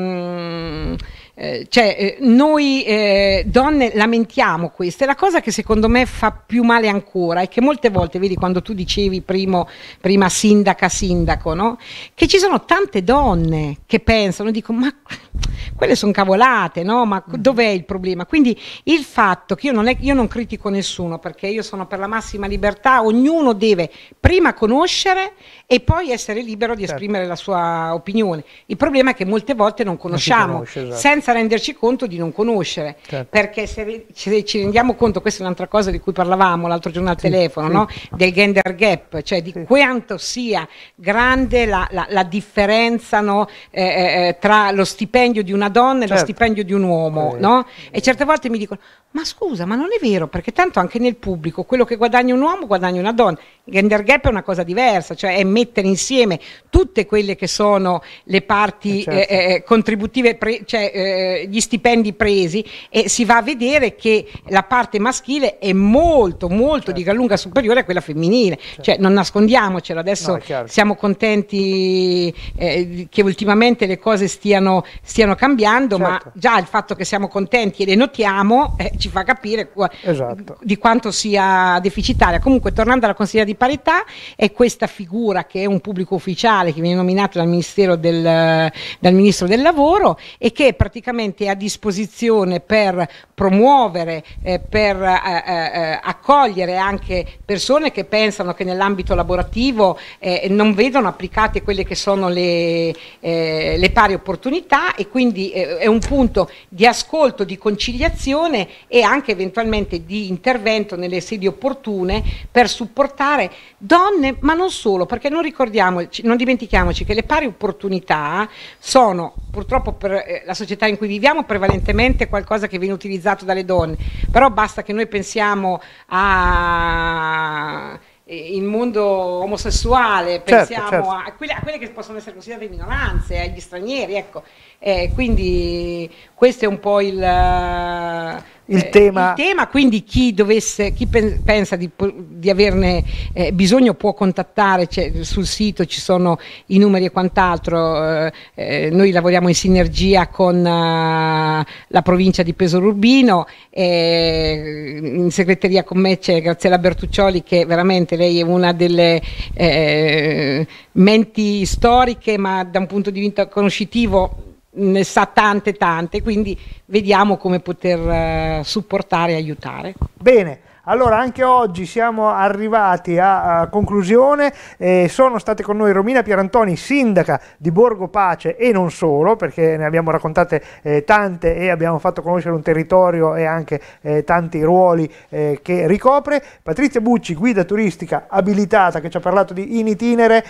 mm, eh, cioè, eh, noi eh, donne lamentiamo questo e la cosa che secondo me fa più male ancora è che molte volte, vedi quando tu dicevi primo, prima sindaca, sindaco, no? che ci sono tante donne che pensano, dico ma quelle sono cavolate, no? ma mm. dov'è il problema? Quindi il fatto che io non, è, io non critico nessuno perché io sono per la massima libertà, ognuno deve prima conoscere e poi essere libero di certo. esprimere la sua opinione. Il problema è che molte volte non conosciamo, non conosce, esatto. senza senza renderci conto di non conoscere. Certo. Perché se, se, ci rendiamo conto, questa è un'altra cosa di cui parlavamo l'altro giorno al sì, telefono, sì. No? del gender gap, cioè di sì. quanto sia grande la, la, la differenza no? eh, eh, eh tra lo stipendio di una donna certo. e lo certo. stipendio di un uomo. No? E certe volte mi dicono, ma scusa, ma non è vero, perché tanto anche nel pubblico quello che guadagna un uomo guadagna una donna. Il gender gap è una cosa diversa, cioè è mettere insieme tutte quelle che sono le parti eh, certo. Eh, eh, contributive, pre, cioè eh, gli stipendi presi e si va a vedere che la parte maschile è molto, molto certo. di gran lunga superiore a quella femminile. Certo. Cioè, non nascondiamocelo, adesso no, siamo contenti eh, che ultimamente le cose stiano, stiano cambiando, certo. ma già il fatto che siamo contenti e le notiamo eh, ci fa capire qua, esatto. di quanto sia deficitaria. Comunque, tornando alla consigliera di parità, è questa figura che è un pubblico ufficiale che viene nominato dal, del, dal ministro del lavoro e che è praticamente praticamente a disposizione per promuovere, eh, per eh, eh, accogliere anche persone che pensano che nell'ambito lavorativo eh, non vedano applicate quelle che sono le, eh, le pari opportunità e quindi è un punto di ascolto, di conciliazione e anche eventualmente di intervento nelle sedi opportune per supportare donne, ma non solo, perché non, ricordiamoci, non dimentichiamoci che le pari opportunità sono purtroppo per la società in cui viviamo prevalentemente è qualcosa che viene utilizzato dalle donne, però basta che noi pensiamo a eh, il mondo omosessuale, certo, pensiamo certo. A, quelle, a, quelle, che possono essere considerate minoranze, agli stranieri, ecco. Eh, quindi questo è un po' il il eh, tema... il tema. quindi chi, dovesse, chi pen pensa di, di averne eh, bisogno può contattare, sul sito ci sono i numeri e quant'altro, eh, eh noi lavoriamo in sinergia con uh, la provincia di Pesaro Urbino, eh, in segreteria con me c'è Graziella Bertuccioli che veramente lei è una delle menti storiche ma da un punto di vista conoscitivo ne sa tante tante, quindi vediamo come poter eh, supportare e aiutare. Bene. Allora, anche oggi siamo arrivati a, a conclusione. Eh, sono state con noi Romina Pierantoni, sindaca di Borgo Pace e non solo, perché ne abbiamo raccontate eh, tante e abbiamo fatto conoscere un territorio e anche eh, tanti ruoli eh, che ricopre. Patrizia Bucci, guida turistica abilitata, che ci ha parlato di In Itinere.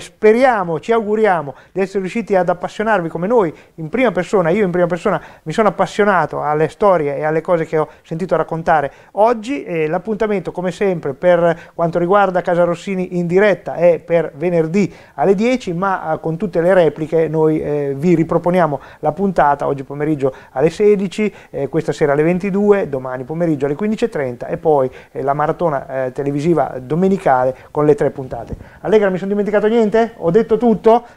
speriamo, ci auguriamo di essere riusciti ad appassionarvi come noi in prima persona. Io in prima persona mi sono appassionato alle storie e alle cose che ho sentito raccontare oggi eh, l'appuntamento come sempre per quanto riguarda Casa Rossini in diretta è per venerdì alle 10, ma eh, con tutte le repliche noi eh, vi riproponiamo la puntata oggi pomeriggio alle 16, eh, questa sera alle 22, domani pomeriggio alle 15.30 e poi eh, la maratona eh, televisiva domenicale con le tre puntate. Allegra, mi sono dimenticato niente? Ho detto tutto?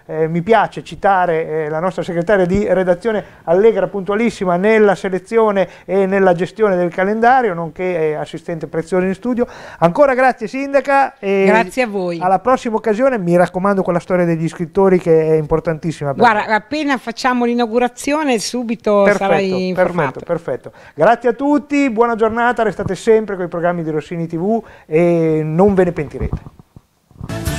mi piace citare la nostra segretaria di redazione Allegra puntualissima nella selezione e nella gestione del calendario, nonché eh, assistente assistente Prezione in studio. Ancora grazie Sindaca. grazie a voi. Alla prossima occasione, mi raccomando quella storia degli scrittori che è importantissima. Guarda, me. appena facciamo l'inaugurazione subito perfetto, sarai informato. Perfetto, perfetto. Grazie a tutti, buona giornata, restate sempre con i programmi di Rossini TV e non ve ne pentirete.